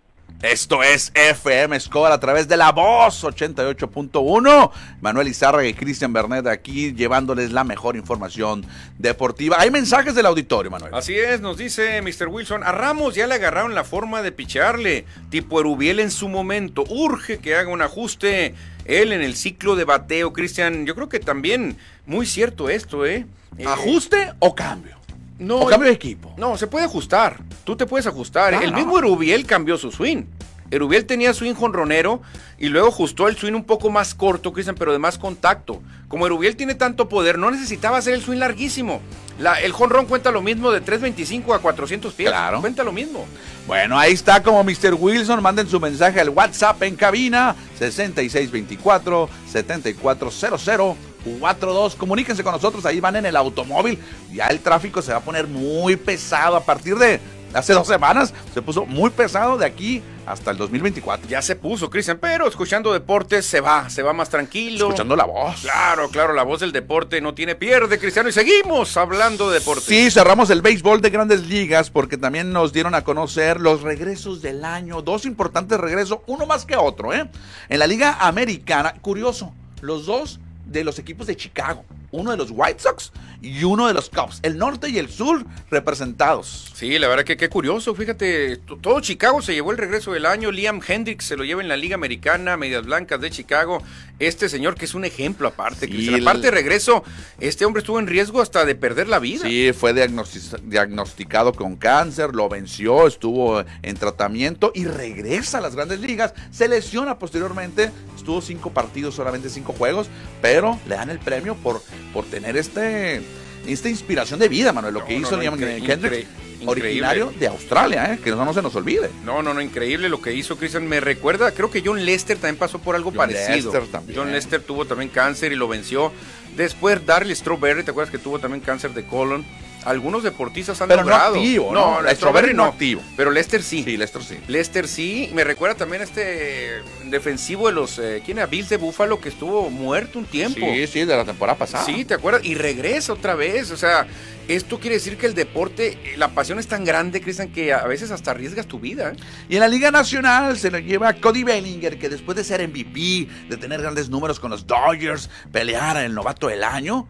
Esto es FM Score a través de la voz 88.1. Manuel Izarra y Cristian Bernet aquí llevándoles la mejor información deportiva. Hay mensajes del auditorio, Manuel. Así es, nos dice Mr. Wilson. A Ramos ya le agarraron la forma de picharle, tipo Erubiel en su momento. Urge que haga un ajuste él en el ciclo de bateo, Cristian, yo creo que también muy cierto esto, ¿eh? ¿eh? ajuste o cambio? No, cambio de equipo. No, se puede ajustar. Tú te puedes ajustar. Ah, el mismo Erubiel cambió su swing. Erubiel tenía swing jonronero y luego ajustó el swing un poco más corto, Cristian, pero de más contacto. Como Erubiel tiene tanto poder, no necesitaba hacer el swing larguísimo. el jonrón cuenta lo mismo de 325 a 400 pies. Claro. Cuenta lo mismo. Bueno, ahí está como Mr. Wilson. Manden su mensaje al WhatsApp en cabina 6624 7400 4-2, Comuníquense con nosotros, ahí van en el automóvil. Ya el tráfico se va a poner muy pesado a partir de hace dos semanas. Se puso muy pesado de aquí hasta el 2024. Ya se puso, Cristian, pero escuchando deportes se va, se va más tranquilo. Escuchando la voz. Claro, claro, la voz del deporte no tiene pierde, Cristiano. Y seguimos hablando de deportes. Sí, cerramos el béisbol de grandes ligas porque también nos dieron a conocer los regresos del año. Dos importantes regresos, uno más que otro, ¿eh? En la Liga Americana, curioso, los dos de los equipos de Chicago uno de los White Sox y uno de los Cubs, el norte y el sur representados. Sí, la verdad que qué curioso, fíjate, todo Chicago se llevó el regreso del año, Liam Hendricks se lo lleva en la Liga Americana, Medias Blancas de Chicago, este señor que es un ejemplo aparte, aparte de regreso, este hombre estuvo en riesgo hasta de perder la vida. Sí, fue diagnosticado con cáncer, lo venció, estuvo en tratamiento y regresa a las grandes ligas, se lesiona posteriormente, estuvo cinco partidos, solamente cinco juegos, pero le dan el premio por por tener este esta inspiración de vida, Manuel, lo que hizo no, originario de Australia, ¿eh? que no se nos olvide. No, no, no, increíble lo que hizo Christian. Me recuerda, creo que John Lester también pasó por algo parecido. Lester John Lester tuvo también cáncer y lo venció. Después Darryl Strawberry, ¿te acuerdas que tuvo también cáncer de colon? Algunos deportistas han pero logrado. No activo, no, no no. Pero Lester sí. Sí, Lester sí. Lester sí. Me recuerda también este defensivo de los. Eh, ¿Quién era? Bills de Buffalo, que estuvo muerto un tiempo. Sí, sí, de la temporada pasada. Sí, ¿te acuerdas? Y regresa otra vez. O sea, esto quiere decir que el deporte, eh, la pasión es tan grande, Cristian, que a veces hasta arriesgas tu vida. ¿eh? Y en la Liga Nacional se lo lleva Cody Bellinger, que después de ser MVP, de tener grandes números con los Dodgers, pelear el novato del año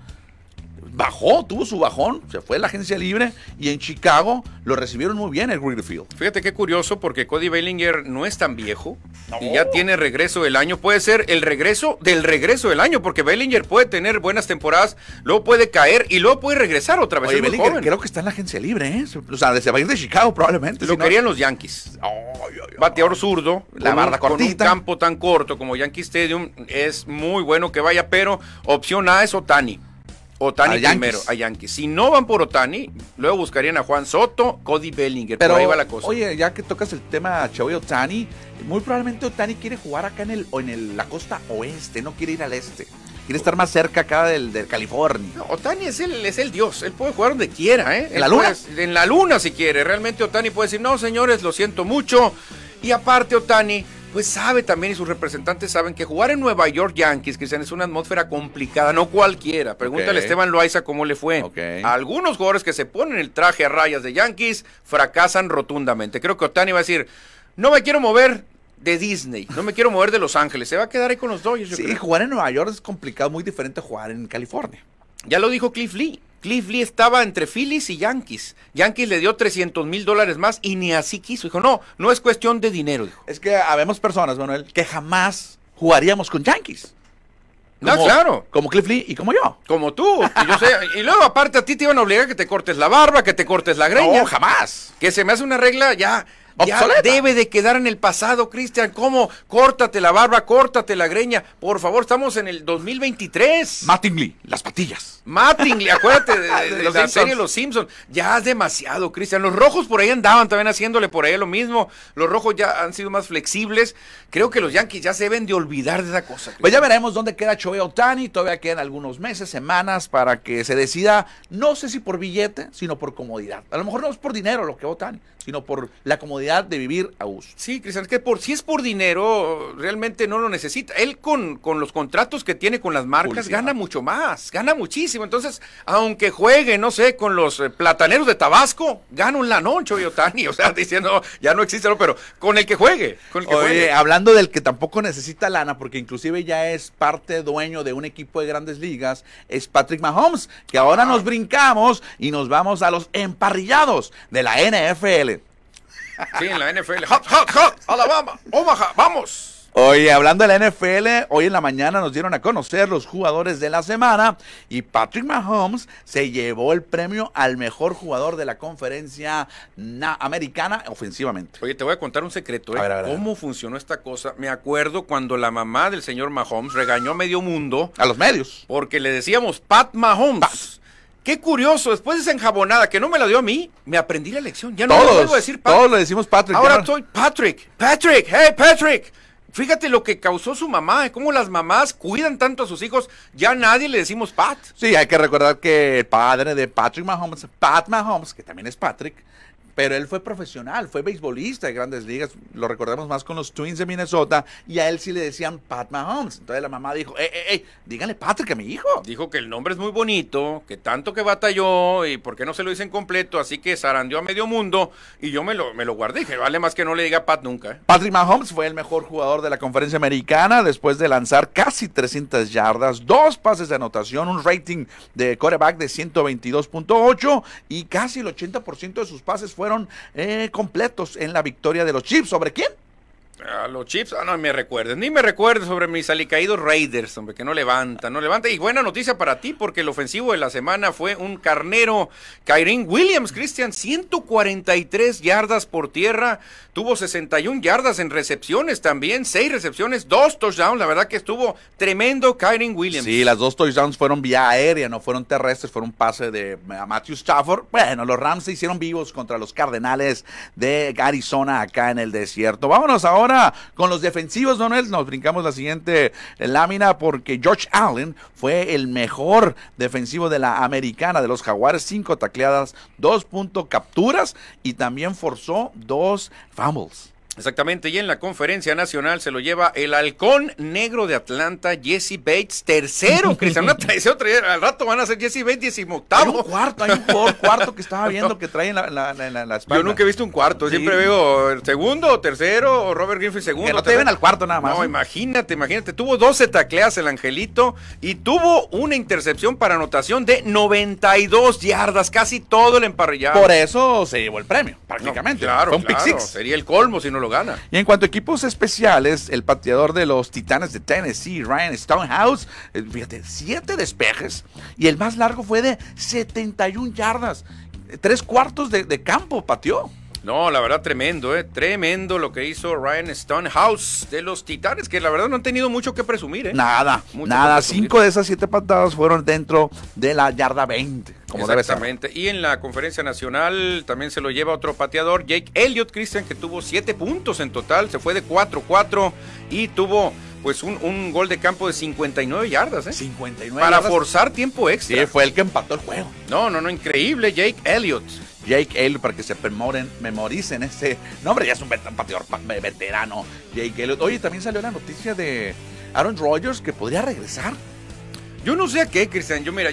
bajó, tuvo su bajón, se fue a la agencia libre y en Chicago lo recibieron muy bien el Greenfield. Fíjate qué curioso porque Cody Bellinger no es tan viejo y ya tiene regreso del año. Puede ser el regreso del regreso del año porque Bellinger puede tener buenas temporadas, luego puede caer y luego puede regresar otra vez. Oye, Bellinger creo que está en la agencia libre, ¿eh? O sea, se va a ir de Chicago probablemente. Lo querían los Yankees. Bateador zurdo, la barra con un campo tan corto como Yankee Stadium es muy bueno que vaya, pero opción A es Otani. Otani primero, a Yankees. Si no van por Otani, luego buscarían a Juan Soto, Cody Bellinger. Pero ahí va la cosa. Oye, ya que tocas el tema Chavo Otani, muy probablemente Otani quiere jugar acá en el, en la costa oeste, no quiere ir al este. Quiere estar más cerca acá del, California. Otani es el, es el dios. Él puede jugar donde quiera, ¿eh? ¿En la luna? en la luna si quiere. Realmente Otani puede decir, no, señores, lo siento mucho. Y aparte, Otani pues sabe también y sus representantes saben que jugar en Nueva York Yankees, Cristian, es una atmósfera complicada, no cualquiera. Pregúntale a Esteban Loaiza cómo le fue. algunos jugadores que se ponen el traje a rayas de Yankees fracasan rotundamente. Creo que Otani va a decir, no me quiero mover, de Disney. No me quiero mover de Los Ángeles. Se va a quedar ahí con los Dodgers. Sí, jugar en Nueva York es complicado, muy diferente a jugar en California. Ya lo dijo Cliff Lee. Cliff Lee estaba entre Phillies y Yankees. Yankees le dio 300 mil dólares más y ni así quiso. Dijo, no, no es cuestión de dinero. Es que habemos personas, Manuel, que jamás jugaríamos con Yankees. no, claro. Como Cliff Lee y como yo. Como tú. Y, y luego, aparte, a ti te iban a obligar que te cortes la barba, que te cortes la greña. No, jamás. Que se me hace una regla ya ya debe de quedar en el pasado, Cristian. ¿Cómo? Córtate la barba, córtate la greña. Por favor, estamos en el 2023. Mattingly, las patillas. Mattingly, acuérdate de, Los Simpsons. Ya es demasiado, Cristian. Los rojos por ahí andaban también haciéndole por ahí lo mismo. Los rojos ya han sido más flexibles. Creo que los Yankees ya se deben de olvidar de esa cosa. Pues ya veremos dónde queda Choe Ohtani Todavía quedan algunos meses, semanas para que se decida, no sé si por billete, sino por comodidad. A lo mejor no es por dinero lo que Ohtani, sino por la comodidad de vivir a uso. Sí, Cristian, es que por, si es por dinero, realmente no lo necesita. Él con, los contratos que tiene con las marcas gana mucho más, gana muchísimo. Entonces, aunque juegue, no sé, con los eh, plataneros de Tabasco, gana un lanón, Choyotani. O sea, diciendo, ya no existe, pero con el que juegue. Oye, hablando del que tampoco necesita lana, porque inclusive ya es parte dueño de un equipo de grandes ligas, es Patrick Mahomes, que ahora ah. nos brincamos y nos vamos a los emparrillados de la NFL. Sí, en la NFL. Hot, hot, hot. Alabama, Omaha, vamos. Oye, hablando de la NFL, hoy en la mañana nos dieron a conocer los jugadores de la semana y Patrick Mahomes se llevó el premio al mejor jugador de la conferencia americana ofensivamente. Oye, te voy a contar un secreto, ¿eh? ¿Cómo funcionó esta cosa? Me acuerdo cuando la mamá del señor Mahomes regañó a medio mundo. A los medios. Porque le decíamos Pat Mahomes. Qué curioso, después de esa enjabonada que no me la dio a mí, me aprendí la lección. Ya no todos, decir Todos le decimos Patrick. Ahora estoy, soy Patrick. Patrick, hey Patrick. Fíjate lo que causó su mamá, eh, cómo las mamás cuidan tanto a sus hijos, ya nadie le decimos Pat. Sí, hay que recordar que el padre de Patrick Mahomes, Pat Mahomes, que también es Patrick, pero él fue profesional, fue beisbolista de grandes ligas, lo recordamos más con los Twins de Minnesota, y a él sí le decían Pat Mahomes. Entonces la mamá dijo, ey, ey, ey, díganle Patrick a mi hijo. Dijo que el nombre es muy bonito, que tanto que batalló, y por qué no se lo dicen completo, así que zarandeó a medio mundo, y yo me lo, me lo guardé, vale más que no le diga Pat nunca. ¿eh? Patrick Mahomes fue el mejor jugador de la conferencia americana después de lanzar casi 300 yardas, dos pases de anotación, un rating de coreback de 122.8 y casi el 80% de sus pases fue fueron eh, completos en la victoria de los Chips. ¿Sobre quién? a los Chips, ah, no me recuerdes, ni me recuerdes sobre mis alicaídos Raiders, hombre, que no levanta, no levanta. Y buena noticia para ti, porque el ofensivo de la semana fue un carnero, Kyrin Williams, Christian, 143 yardas por tierra, tuvo 61 yardas en recepciones también, seis recepciones, dos touchdowns, la verdad que estuvo tremendo Kyrin Williams. Sí, las dos touchdowns fueron vía aérea, no fueron terrestres, fueron pase de eh, Matthew Stafford. Bueno, los Rams se hicieron vivos contra los Cardenales de Arizona acá en el desierto. Vámonos ahora con los defensivos, Donald, nos brincamos la siguiente lámina porque George Allen fue el mejor defensivo de la americana de los Jaguares, cinco tacleadas, dos puntos capturas y también forzó dos fumbles. Exactamente, y en la conferencia nacional se lo lleva el halcón negro de Atlanta, Jesse Bates, tercero, Cristian, eh, al rato van a ser Jesse Bates decimoctavo. Hay cuarto, hay un cuarto que estaba viendo que traen la, la, espalda. Yo nunca he visto un cuarto, siempre veo el segundo, tercero, o Robert Griffin segundo. Que no te ven al cuarto nada más. No, ¿eh? imagínate, imagínate, tuvo 12 tacleas el angelito y tuvo una intercepción para anotación de 92 yardas, casi todo el emparrillado. Por eso se llevó el premio, prácticamente. claro, sería el colmo si no gana. Y en cuanto a equipos especiales, el pateador de los Titanes de Tennessee, Ryan Stonehouse, eh, fíjate, siete despejes y el más largo fue de 71 yardas. Tres cuartos de, de campo pateó. No, la verdad tremendo, ¿eh? Tremendo lo que hizo Ryan Stonehouse de los Titanes, que la verdad no han tenido mucho que presumir, ¿eh? Nada, nada. Cinco de esas siete patadas fueron dentro de la yarda 20. Como Exactamente. Y en la conferencia nacional también se lo lleva otro pateador, Jake Elliott Christian, que tuvo siete puntos en total, se fue de 4-4 y tuvo pues un, gol de campo de 59 yardas, ¿eh? 59 Para forzar tiempo extra. Sí, fue el que empató el juego. No, no, no, increíble, Jake Elliott. Jake El para que se memoricen ese nombre. ya es un veterano, Jake Elliott. Oye, también salió la noticia de Aaron Rodgers que podría regresar. Yo no sé a qué, Cristian. Yo mira,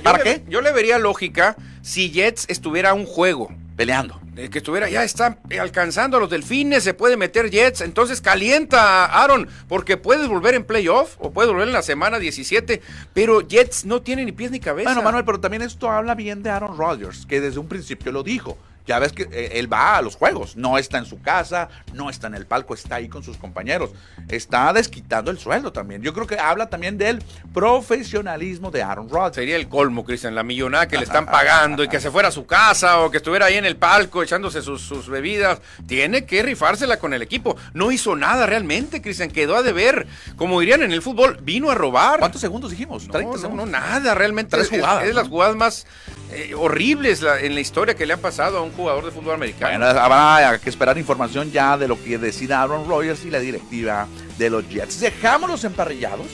yo le vería lógica si Jets estuviera a un juego peleando. que estuviera, ya está eh, alcanzando a los delfines, se puede meter Jets, entonces calienta Aaron, porque puede volver en playoff o puede volver en la semana 17, pero Jets no tiene ni pies ni cabeza. Bueno, Manuel, pero también esto habla bien de Aaron Rodgers, que desde un principio lo dijo. Ya ves que eh, él va a los juegos, no está en su casa, no está en el palco, está ahí con sus compañeros. Está desquitando el sueldo también. Yo creo que habla también del profesionalismo de Aaron Rodgers. Sería el colmo, Cristian, la millonada que le están pagando y que se fuera a su casa o que estuviera ahí en el palco echándose sus, bebidas. Tiene que rifársela con el equipo. No hizo nada realmente, Cristian, quedó a deber. Como dirían en el fútbol, vino a robar. ¿Cuántos segundos dijimos? 30 segundos. No, nada, realmente. Tres jugadas. Es, de las jugadas más eh, horribles en la historia que le han pasado a un jugador de fútbol americano. Bueno, habrá que esperar información ya de lo que decida Aaron Rodgers y la directiva de los Jets. Dejamos los emparrillados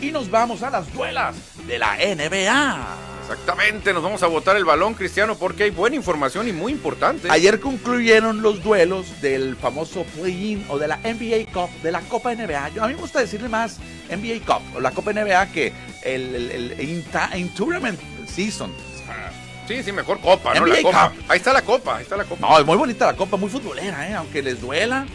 y nos vamos a las duelas de la NBA. Exactamente, nos vamos a botar el balón, Cristiano, porque hay buena información y muy importante. Ayer concluyeron los duelos del famoso play-in o de la NBA Cup, de la Copa NBA. a mí me gusta decirle más NBA Cup o la Copa NBA que el, el, el tournament season Sí, sí, mejor copa, ¿no? Ahí está la copa, ahí está la copa. No, es muy bonita la copa, muy futbolera, ¿eh? Aunque les duela,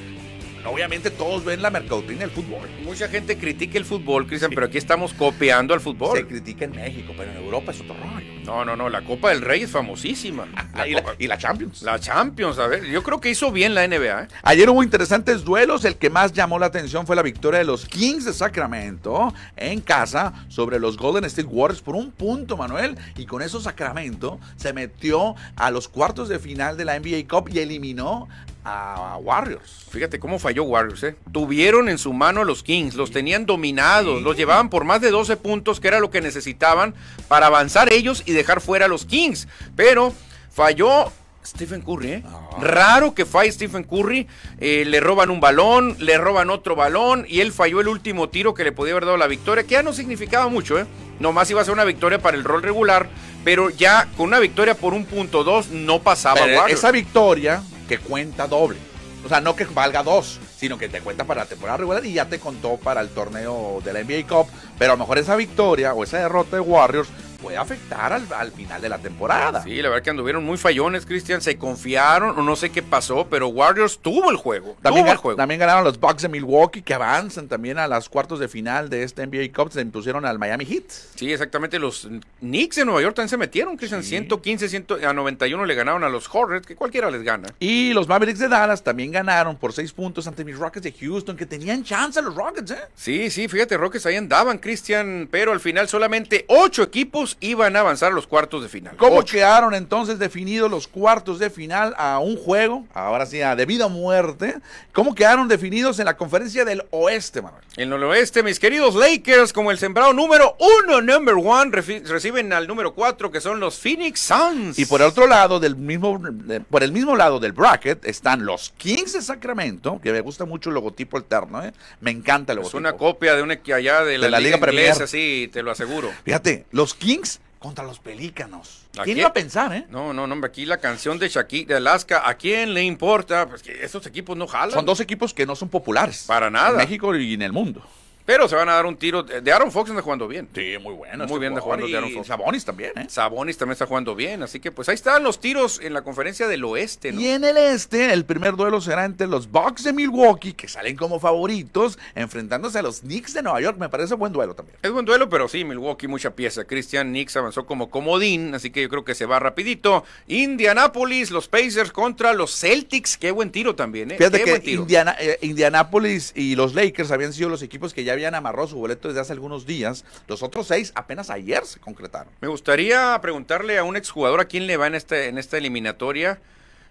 obviamente todos ven la mercadotecnia del fútbol. Mucha gente critica el fútbol, Cristian, pero aquí estamos copiando al fútbol. Se critica en México, pero en Europa es otro rollo. No, no, no, la Copa del Rey es famosísima. Ah, y, la, Champions. La Champions, a ver, yo creo que hizo bien la NBA. ¿eh? Ayer hubo interesantes duelos, el que más llamó la atención fue la victoria de los Kings de Sacramento en casa sobre los Golden State Warriors por un punto, Manuel, y con eso Sacramento se metió a los cuartos de final de la NBA Cup y eliminó a Warriors. Fíjate cómo falló Warriors, ¿eh? Tuvieron en su mano a los Kings, los tenían dominados, los llevaban por más de 12 puntos, que era lo que necesitaban para avanzar ellos y dejar fuera a los Kings. Pero falló Stephen Curry, ¿eh? Ah. Raro que falle Stephen Curry. Eh, le roban un balón, le roban otro balón y él falló el último tiro que le podía haber dado la victoria, que ya no significaba mucho, ¿eh? Nomás iba a ser una victoria para el rol regular, pero ya con una victoria por un punto dos no pasaba. Warriors. esa victoria que cuenta doble. O sea, no que valga dos, sino que te cuenta para la temporada regular y ya te contó para el torneo de la NBA Cup. Pero a lo mejor esa victoria o esa derrota de Warriors puede afectar al, final de la temporada. Sí, la verdad que anduvieron muy fallones, Cristian. Se confiaron, no sé qué pasó, pero Warriors tuvo el juego. También, el juego. también ganaron los Bucks de Milwaukee que avanzan también a las cuartos de final de este NBA Cup. Se impusieron al Miami Heat. Sí, exactamente. Los Knicks de Nueva York también se metieron, Cristian. 115 100, a 91 le ganaron a los Hornets, que cualquiera les gana. Y los Mavericks de Dallas también ganaron por seis puntos ante mis Rockets de Houston, que tenían chance los Rockets, ¿eh? Sí, sí, fíjate, Rockets ahí andaban, Cristian, pero al final solamente ocho equipos iban a avanzar los cuartos de final. ¿Cómo quedaron entonces definidos los cuartos de final a un juego? Ahora sí, a debido a muerte. ¿Cómo quedaron definidos en la conferencia del oeste, Manuel? En el oeste, mis queridos Lakers, como el sembrado número uno, number one, reciben al número cuatro, que son los Phoenix Suns. Y por el otro lado, del mismo, por el mismo lado del bracket, están los Kings de Sacramento, que me gusta mucho el logotipo alterno, ¿eh? Me encanta el logotipo. Es una copia de una que allá de la, Liga, Premier. sí, te lo aseguro. Fíjate, los Kings contra los Pelícanos. ¿Quién iba a pensar, eh? No, no, no, aquí la canción de Shakira de Alaska, ¿a quién le importa? Pues que esos equipos no jalan. Son dos equipos que no son populares. Para nada. En México y en el mundo. Pero se van a dar un tiro. De Aaron Fox está jugando bien. Sí, muy bueno. Muy este bien jugando de Aaron Fox. Sabonis también, ¿eh? Sabonis también está jugando bien. Así que, pues ahí están los tiros en la conferencia del oeste, ¿no? Y en el este, el primer duelo será entre los Bucks de Milwaukee, que salen como favoritos, enfrentándose a los Knicks de Nueva York. Me parece buen duelo también. Es buen duelo, pero sí, Milwaukee, mucha pieza. Christian Knicks avanzó como comodín, así que yo creo que se va rapidito. Indianapolis, los Pacers contra los Celtics. Qué buen tiro también, ¿eh? Qué buen tiro. Indiana, eh, Indianapolis y los Lakers habían sido los equipos que ya habían amarrado su boleto desde hace algunos días. Los otros seis apenas ayer se concretaron. Me gustaría preguntarle a un exjugador a quién le va en, este, en esta eliminatoria.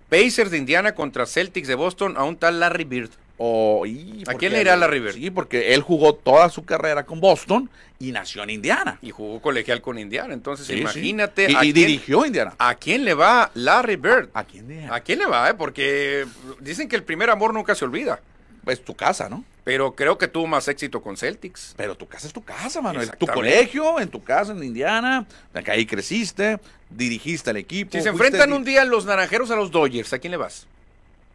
Pacers de Indiana contra Celtics de Boston a un tal Larry Bird. ¿A quién le irá Larry Bird? Sí, porque él jugó toda su carrera con Boston y nació en Indiana. Y jugó colegial con Indiana, entonces imagínate. Y, dirigió Indiana. ¿A quién le va Larry Bird? ¿A, quién le va? ¿A quién le va? Eh? Porque dicen que el primer amor nunca se olvida. Pues tu casa, ¿no? Pero creo que tuvo más éxito con Celtics. Pero tu casa es tu casa, Manuel. Tu colegio, en tu casa, en Indiana. Acá ahí creciste, dirigiste al equipo. Si se enfrentan un día los naranjeros a los Dodgers, ¿a quién le vas?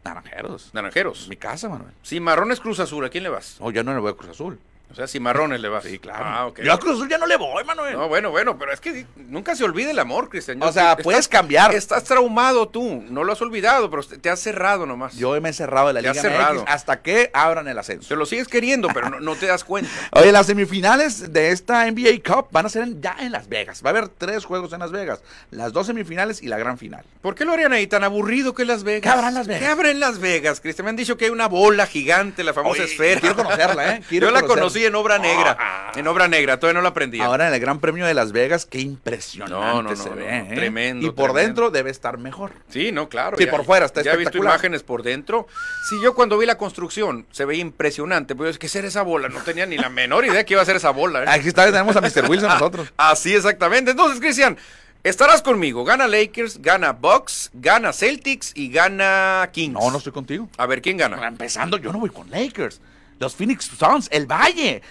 Naranjeros. Naranjeros. Mi casa, Manuel. Si Marrones Cruz Azul, ¿a quién le vas? Oh, yo no le voy a Cruz Azul. O sea, si marrones le vas. Sí, claro. Ah, Yo a Cruz ya no le voy, Manuel. No, bueno, bueno, pero es que nunca se olvide el amor, Cristian. o sea, puedes cambiar. Estás traumado tú, no lo has olvidado, pero te has cerrado nomás. Yo me he cerrado de la Liga cerrado. hasta que abran el ascenso. Te lo sigues queriendo, pero no, te das cuenta. Oye, las semifinales de esta NBA Cup van a ser ya en Las Vegas. Va a haber tres juegos en Las Vegas. Las dos semifinales y la gran final. ¿Por qué lo harían ahí tan aburrido que Las Vegas? ¿Qué habrá Las Vegas? ¿Qué habrá Las Vegas, Cristian? Me han dicho que hay una bola gigante, la famosa esfera. Quiero conocerla, ¿eh? Quiero Yo la conocí en obra negra. Ah. en obra negra, todavía no lo aprendí. Ahora en el Gran Premio de Las Vegas, qué impresionante se ve. ¿eh? Tremendo. Y por dentro debe estar mejor. Sí, no, claro. Sí, por fuera está ya espectacular. he visto imágenes por dentro. Sí, yo cuando vi la construcción se veía impresionante. yo es pues, que ser esa bola, no tenía ni la menor idea que iba a ser esa bola. ¿eh? Aquí está, tenemos a Mr. Wilson nosotros. Así, exactamente. Entonces, Cristian, Estarás conmigo. Gana Lakers, gana Bucks, gana Celtics y gana Kings. No, no estoy contigo. A ver, ¿quién gana? Empezando, yo no voy con Lakers los Phoenix Suns, el Valle.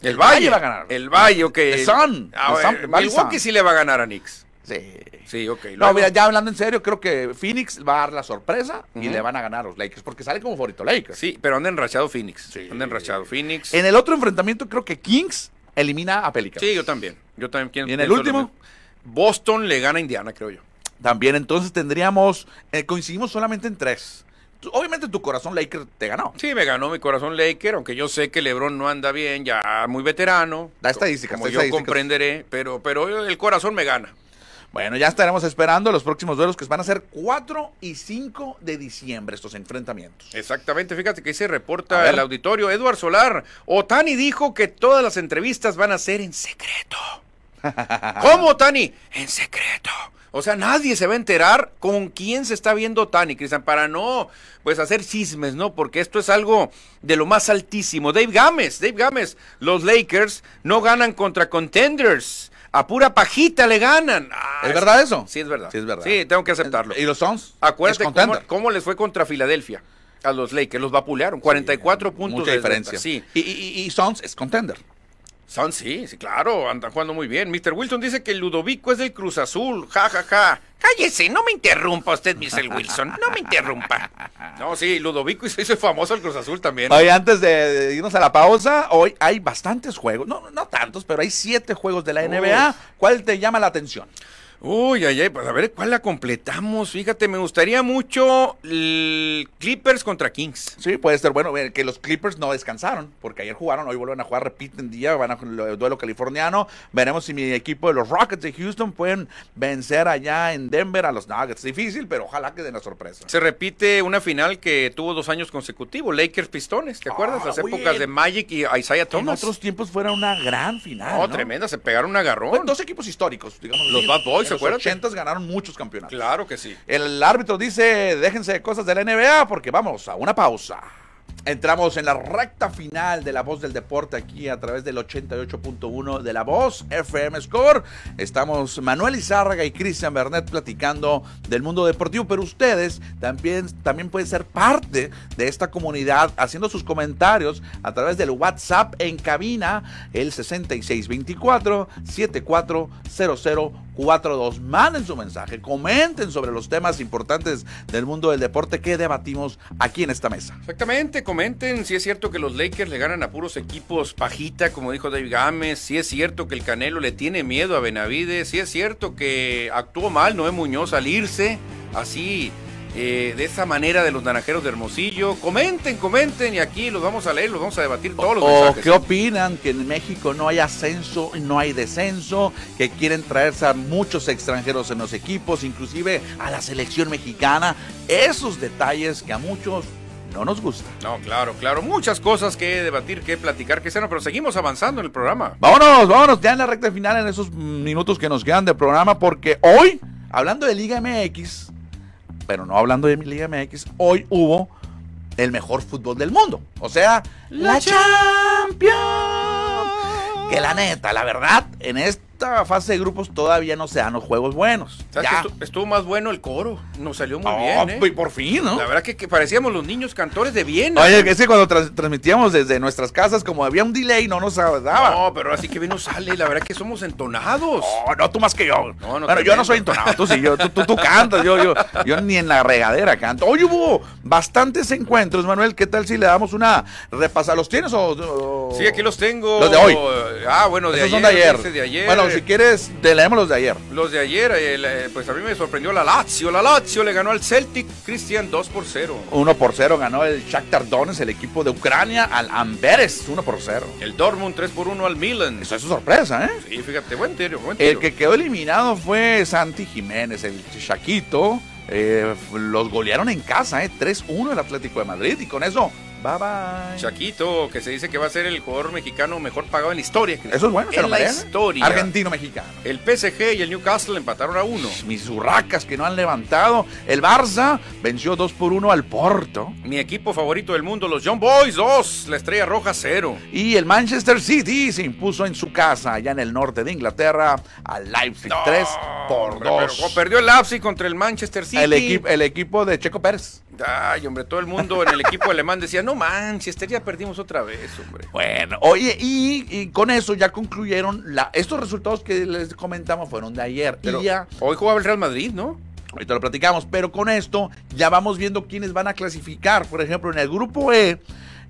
El, Valle, va a ganar. El Valle, ok. El Sun. Milwaukee sí le va a ganar a Knicks. Sí. Sí, ok. No, mira, ya hablando en serio, creo que Phoenix va a dar la sorpresa y le van a ganar a los Lakers, porque sale como favorito Lakers. Sí, pero anda enrachado Phoenix. Sí. Anda enrachado Phoenix. En el otro enfrentamiento creo que Kings elimina a Pelicans. Sí, yo también. Yo también quiero. en el último, Boston le gana a Indiana, creo yo. También entonces tendríamos, eh, coincidimos solamente en tres obviamente tu corazón Laker te ganó. Sí, me ganó mi corazón Laker, aunque yo sé que LeBron no anda bien, ya muy veterano. Da estadísticas, como yo comprenderé, pero, pero el corazón me gana. Bueno, ya estaremos esperando los próximos duelos que van a ser 4 y 5 de diciembre estos enfrentamientos. Exactamente, fíjate que ahí se reporta el auditorio Eduard Solar. Otani dijo que todas las entrevistas van a ser en secreto. ¿Cómo, Otani? En secreto. O sea, nadie se va a enterar con quién se está viendo Tani, Cristian, para no pues hacer chismes, ¿no? Porque esto es algo de lo más altísimo. Dave Gámez, Dave Gámez, los Lakers no ganan contra contenders. A pura pajita le ganan. Ah, ¿Es verdad eso? Sí, es verdad. Sí, es verdad. Sí, tengo que aceptarlo. ¿Y los Suns? Acuérdate cómo, les fue contra Filadelfia a los Lakers, los vapulearon, 44 puntos. de diferencia. sí. Y, y, y Sons es contender. Son sí, sí, claro, andan jugando muy bien. Mr. Wilson dice que Ludovico es del Cruz Azul, ja, ja, ja. Cállese, no me interrumpa usted, Mr. Wilson, no me interrumpa. No, sí, Ludovico hizo famoso el Cruz Azul también. Hoy, antes de irnos a la pausa, hoy hay bastantes juegos, no, no tantos, pero hay siete juegos de la NBA. ¿Cuál te llama la atención? Uy, ay, ay, pues a ver cuál la completamos. Fíjate, me gustaría mucho el Clippers contra Kings. Sí, puede ser bueno ver eh, que los Clippers no descansaron, porque ayer jugaron, hoy vuelven a jugar, repiten día, van a el duelo californiano. Veremos si mi equipo de los Rockets de Houston pueden vencer allá en Denver a los Nuggets. Difícil, pero ojalá que den la sorpresa. Se repite una final que tuvo dos años consecutivos, Lakers Pistones, ¿te acuerdas? Ah, Las épocas de Magic y Isaiah Thomas. En otros tiempos fuera una gran final. No, tremenda, se pegaron un agarrón. dos equipos históricos, digamos. Los Bad Boys los 80 ganaron muchos campeonatos. Claro que sí. El árbitro dice, déjense de cosas de la NBA porque vamos a una pausa. Entramos en la recta final de La Voz del Deporte aquí a través del 88.1 de La Voz FM Score. Estamos Manuel Izárraga y Cristian Bernet platicando del mundo deportivo, pero ustedes también, también pueden ser parte de esta comunidad haciendo sus comentarios a través del WhatsApp en cabina el 6624 740042. Manden su mensaje, comenten sobre los temas importantes del mundo del deporte que debatimos aquí en esta mesa. Exactamente comenten si es cierto que los Lakers le ganan a puros equipos pajita, como dijo David Gámez, si es cierto que el Canelo le tiene miedo a Benavides, si es cierto que actuó mal Noé Muñoz al irse así, eh, de esa manera de los naranjeros de Hermosillo. Comenten, comenten y aquí los vamos a leer, los vamos a debatir todos los o, ¿Qué opinan? Que en México no hay ascenso, no hay descenso, que quieren traerse a muchos extranjeros en los equipos, inclusive a la selección mexicana. Esos detalles que a muchos no nos gusta. No, claro, claro. Muchas cosas que debatir, que platicar, que sean, pero seguimos avanzando en el programa. Vámonos, vámonos, ya en la recta final, en esos minutos que nos quedan de programa, porque hoy, hablando de Liga MX, pero no hablando de mi Liga MX, hoy hubo el mejor fútbol del mundo. O sea, la, Que la neta, la verdad, en este fase de grupos todavía no se dan los juegos buenos. ya. estuvo, más bueno el coro. Nos salió muy bien. ¿eh? Y por fin, ¿no? La verdad que, parecíamos los niños cantores de Viena. Oye, es que cuando transmitíamos desde nuestras casas, como había un delay, no nos daba. No, pero así que bien nos sale. La verdad que somos entonados. No, tú más que yo. bueno, yo no soy entonado. Tú sí, yo, tú, tú, cantas. Yo, yo, yo ni en la regadera canto. Hoy hubo bastantes encuentros, Manuel. ¿Qué tal si le damos una repasa? ¿Los tienes o, Sí, aquí los tengo. Los de hoy. Ah, bueno, de ayer. De ayer si quieres, te leemos los de ayer. Los de ayer, eh, eh, pues a mí me sorprendió la Lazio. La Lazio le ganó al Celtic, Cristian, 2 por 0. 1 por 0 ganó el Shakhtar Donetsk, el equipo de Ucrania, al Amberes, 1 por 0. El Dortmund, 3 por 1 al Milan. Eso es sorpresa, ¿eh? Sí, fíjate, buen tiro, El que quedó eliminado fue Santi Jiménez, el Chaquito. Eh, los golearon en casa, ¿eh? 3-1 el Atlético de Madrid. Y con eso Bye bye. Chaquito, que se dice que va a ser el jugador mexicano mejor pagado en la historia. Eso es bueno, se la historia. Argentino mexicano. El PSG y el Newcastle empataron a uno. Mis hurracas que no han levantado. El Barça venció 2 por 1 al Porto. Mi equipo favorito del mundo, los John Boys 2, la Estrella Roja 0. Y el Manchester City se impuso en su casa, allá en el norte de Inglaterra, al Leipzig 3 por 2. perdió el Leipzig contra el Manchester City. El, el equipo de Checo Pérez. Ay, hombre, todo el mundo en el equipo alemán decía, no man, si este ya perdimos otra vez, hombre. Bueno, oye, y, con eso ya concluyeron la, estos resultados que les comentamos fueron de ayer. hoy jugaba el Real Madrid, ¿no? Ahorita lo platicamos, pero con esto ya vamos viendo quiénes van a clasificar. Por ejemplo, en el grupo E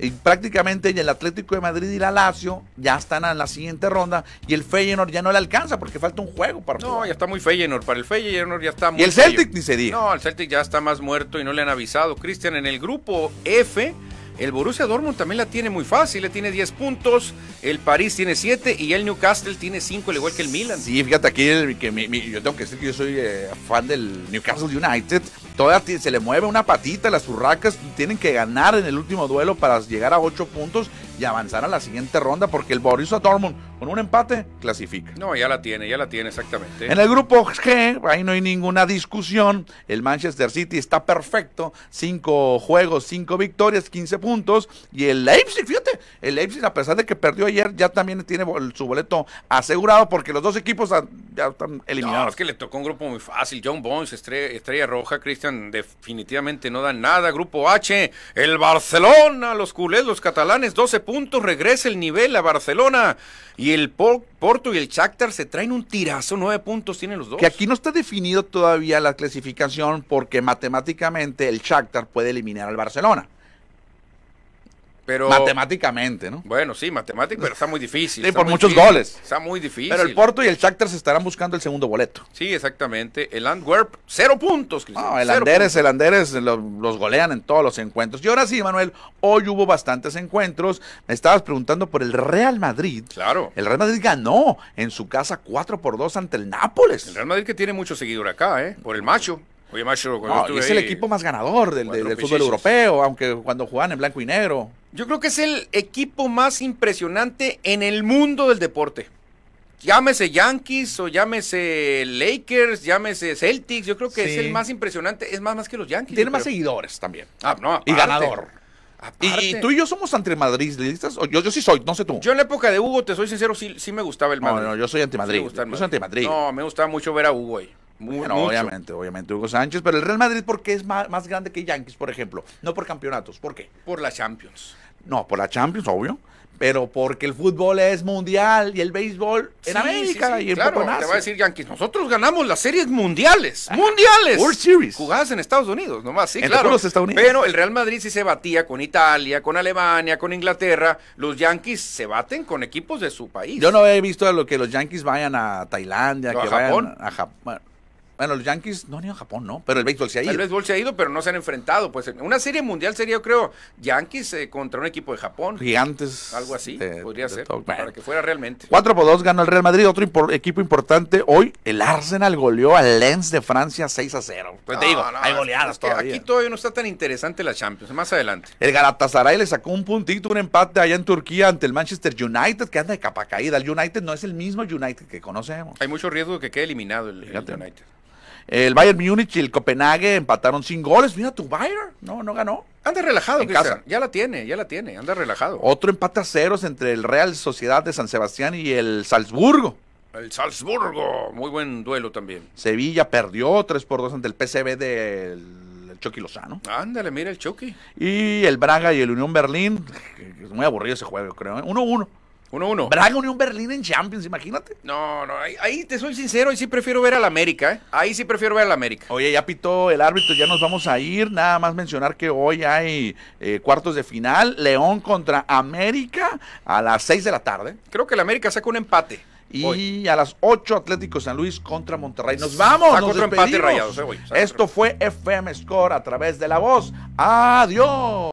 y prácticamente el Atlético de Madrid y la Lazio ya están en la siguiente ronda y el Feyenoord ya no le alcanza porque falta un juego para No, ya está muy Feyenoord, para el Feyenoord ya está muy Y el Celtic ni se diga. No, el Celtic ya está más muerto y no le han avisado. Cristian, en el grupo F el Borussia Dortmund también la tiene muy fácil, le tiene 10 puntos, el París tiene 7 y el Newcastle tiene 5, al igual que el Milan. Sí, fíjate aquí, yo tengo que decir que yo soy eh, fan del Newcastle United. Todavía se le mueve una patita, las urracas tienen que ganar en el último duelo para llegar a 8 puntos y avanzar a la siguiente ronda porque el Borussia Dortmund con un empate clasifica. No, ya la tiene, ya la tiene exactamente. En el grupo G, ahí no hay ninguna discusión, el Manchester City está perfecto, cinco juegos, cinco victorias, quince puntos y el Leipzig, fíjate, el Leipzig a pesar de que perdió ayer ya también tiene su boleto asegurado porque los dos equipos ya están eliminados. No, es que le tocó un grupo muy fácil, John Bones, Estrella, Roja, Cristian definitivamente no da nada, grupo H, el Barcelona, los culés, los catalanes, 12 puntos, regresa el nivel a Barcelona. Y el Porto y el Shakhtar se traen un tirazo, nueve puntos tienen los dos. Que aquí no está definido todavía la clasificación porque matemáticamente el Shakhtar puede eliminar al Barcelona matemáticamente, ¿no? Bueno, sí, matemáticamente, pero está muy difícil. Sí, por muchos goles. Está muy difícil. Pero el Porto y el Shakhtar se estarán buscando el segundo boleto. Sí, exactamente. El Antwerp, cero puntos. Cristian. No, el Anderes, el Anderes los, golean en todos los encuentros. Y ahora sí, Manuel, hoy hubo bastantes encuentros. Me estabas preguntando por el Real Madrid. Claro. El Real Madrid ganó en su casa 4 por 2 ante el Nápoles. El Real Madrid que tiene mucho seguidor acá, ¿eh? Por el macho. Oye, macho, es el equipo más ganador del, fútbol europeo, aunque cuando juegan en blanco y negro. Yo creo que es el equipo más impresionante en el mundo del deporte. Llámese Yankees o llámese Lakers, llámese Celtics, yo creo que es el más impresionante, es más más que los Yankees. Tiene más seguidores también. Ah, no, y ganador. Y, tú y yo somos antimadridistas. Yo, yo sí soy, no sé tú. Yo en la época de Hugo, te soy sincero, sí, sí me gustaba el Madrid. No, no, yo soy antimadrid. madrid soy No, me gustaba mucho ver a Hugo ahí obviamente, obviamente Hugo Sánchez, pero el Real Madrid porque es más, grande que Yankees, por ejemplo, no por campeonatos, ¿por qué? Por la Champions. No, por la Champions, obvio, pero porque el fútbol es mundial y el béisbol en América y en claro, Te va a decir Yankees, nosotros ganamos las series mundiales, ah, mundiales. World Series. Jugadas en Estados Unidos, nomás, sí, en Los Estados Unidos. Pero el Real Madrid sí se batía con Italia, con Alemania, con Inglaterra. Los Yankees se baten con equipos de su país. Yo no he visto a lo que los Yankees vayan a Tailandia, a Japón. Bueno, los Yankees no han ido a Japón, ¿no? Pero el béisbol se ha ido. El béisbol se ha ido, pero no se han enfrentado. Pues una serie mundial sería, yo creo, Yankees eh, contra un equipo de Japón. Gigantes. Algo así, podría ser. Para que fuera realmente. 4 por 2 ganó el Real Madrid, otro equipo importante. Hoy el Arsenal goleó al Lens de Francia 6 a 0. Pues te digo, hay goleadas todavía. Aquí todavía no está tan interesante la Champions, más adelante. El Galatasaray le sacó un puntito, un empate allá en Turquía ante el Manchester United, que anda de capa caída. El United no es el mismo United que conocemos. Hay mucho riesgo de que quede eliminado el, el United. El Bayern Múnich y el Copenhague empataron sin goles. Mira tu Bayern, no, no ganó. Anda relajado, en Ya la tiene, ya la tiene, anda relajado. Otro empate a ceros entre el Real Sociedad de San Sebastián y el Salzburgo. El Salzburgo, muy buen duelo también. Sevilla perdió 3 por 2 ante el PCB del Chucky Lozano. Ándale, mira el Chucky. Y el Braga y el Unión Berlín, es muy aburrido ese juego, creo. 1-1. ¿eh? 1-1. Braga Unión Berlín en Champions, imagínate. No, no, ahí, te soy sincero, ahí sí prefiero ver al América, ¿eh? Ahí sí prefiero ver al América. Oye, ya pitó el árbitro, ya nos vamos a ir. Nada más mencionar que hoy hay eh, cuartos de final. León contra América a las 6 de la tarde. Creo que el América saca un empate. Y a las 8 Atlético San Luis contra Monterrey. Nos vamos. a nos empate rayados. Eh, Esto fue FM Score a través de la voz. Adiós.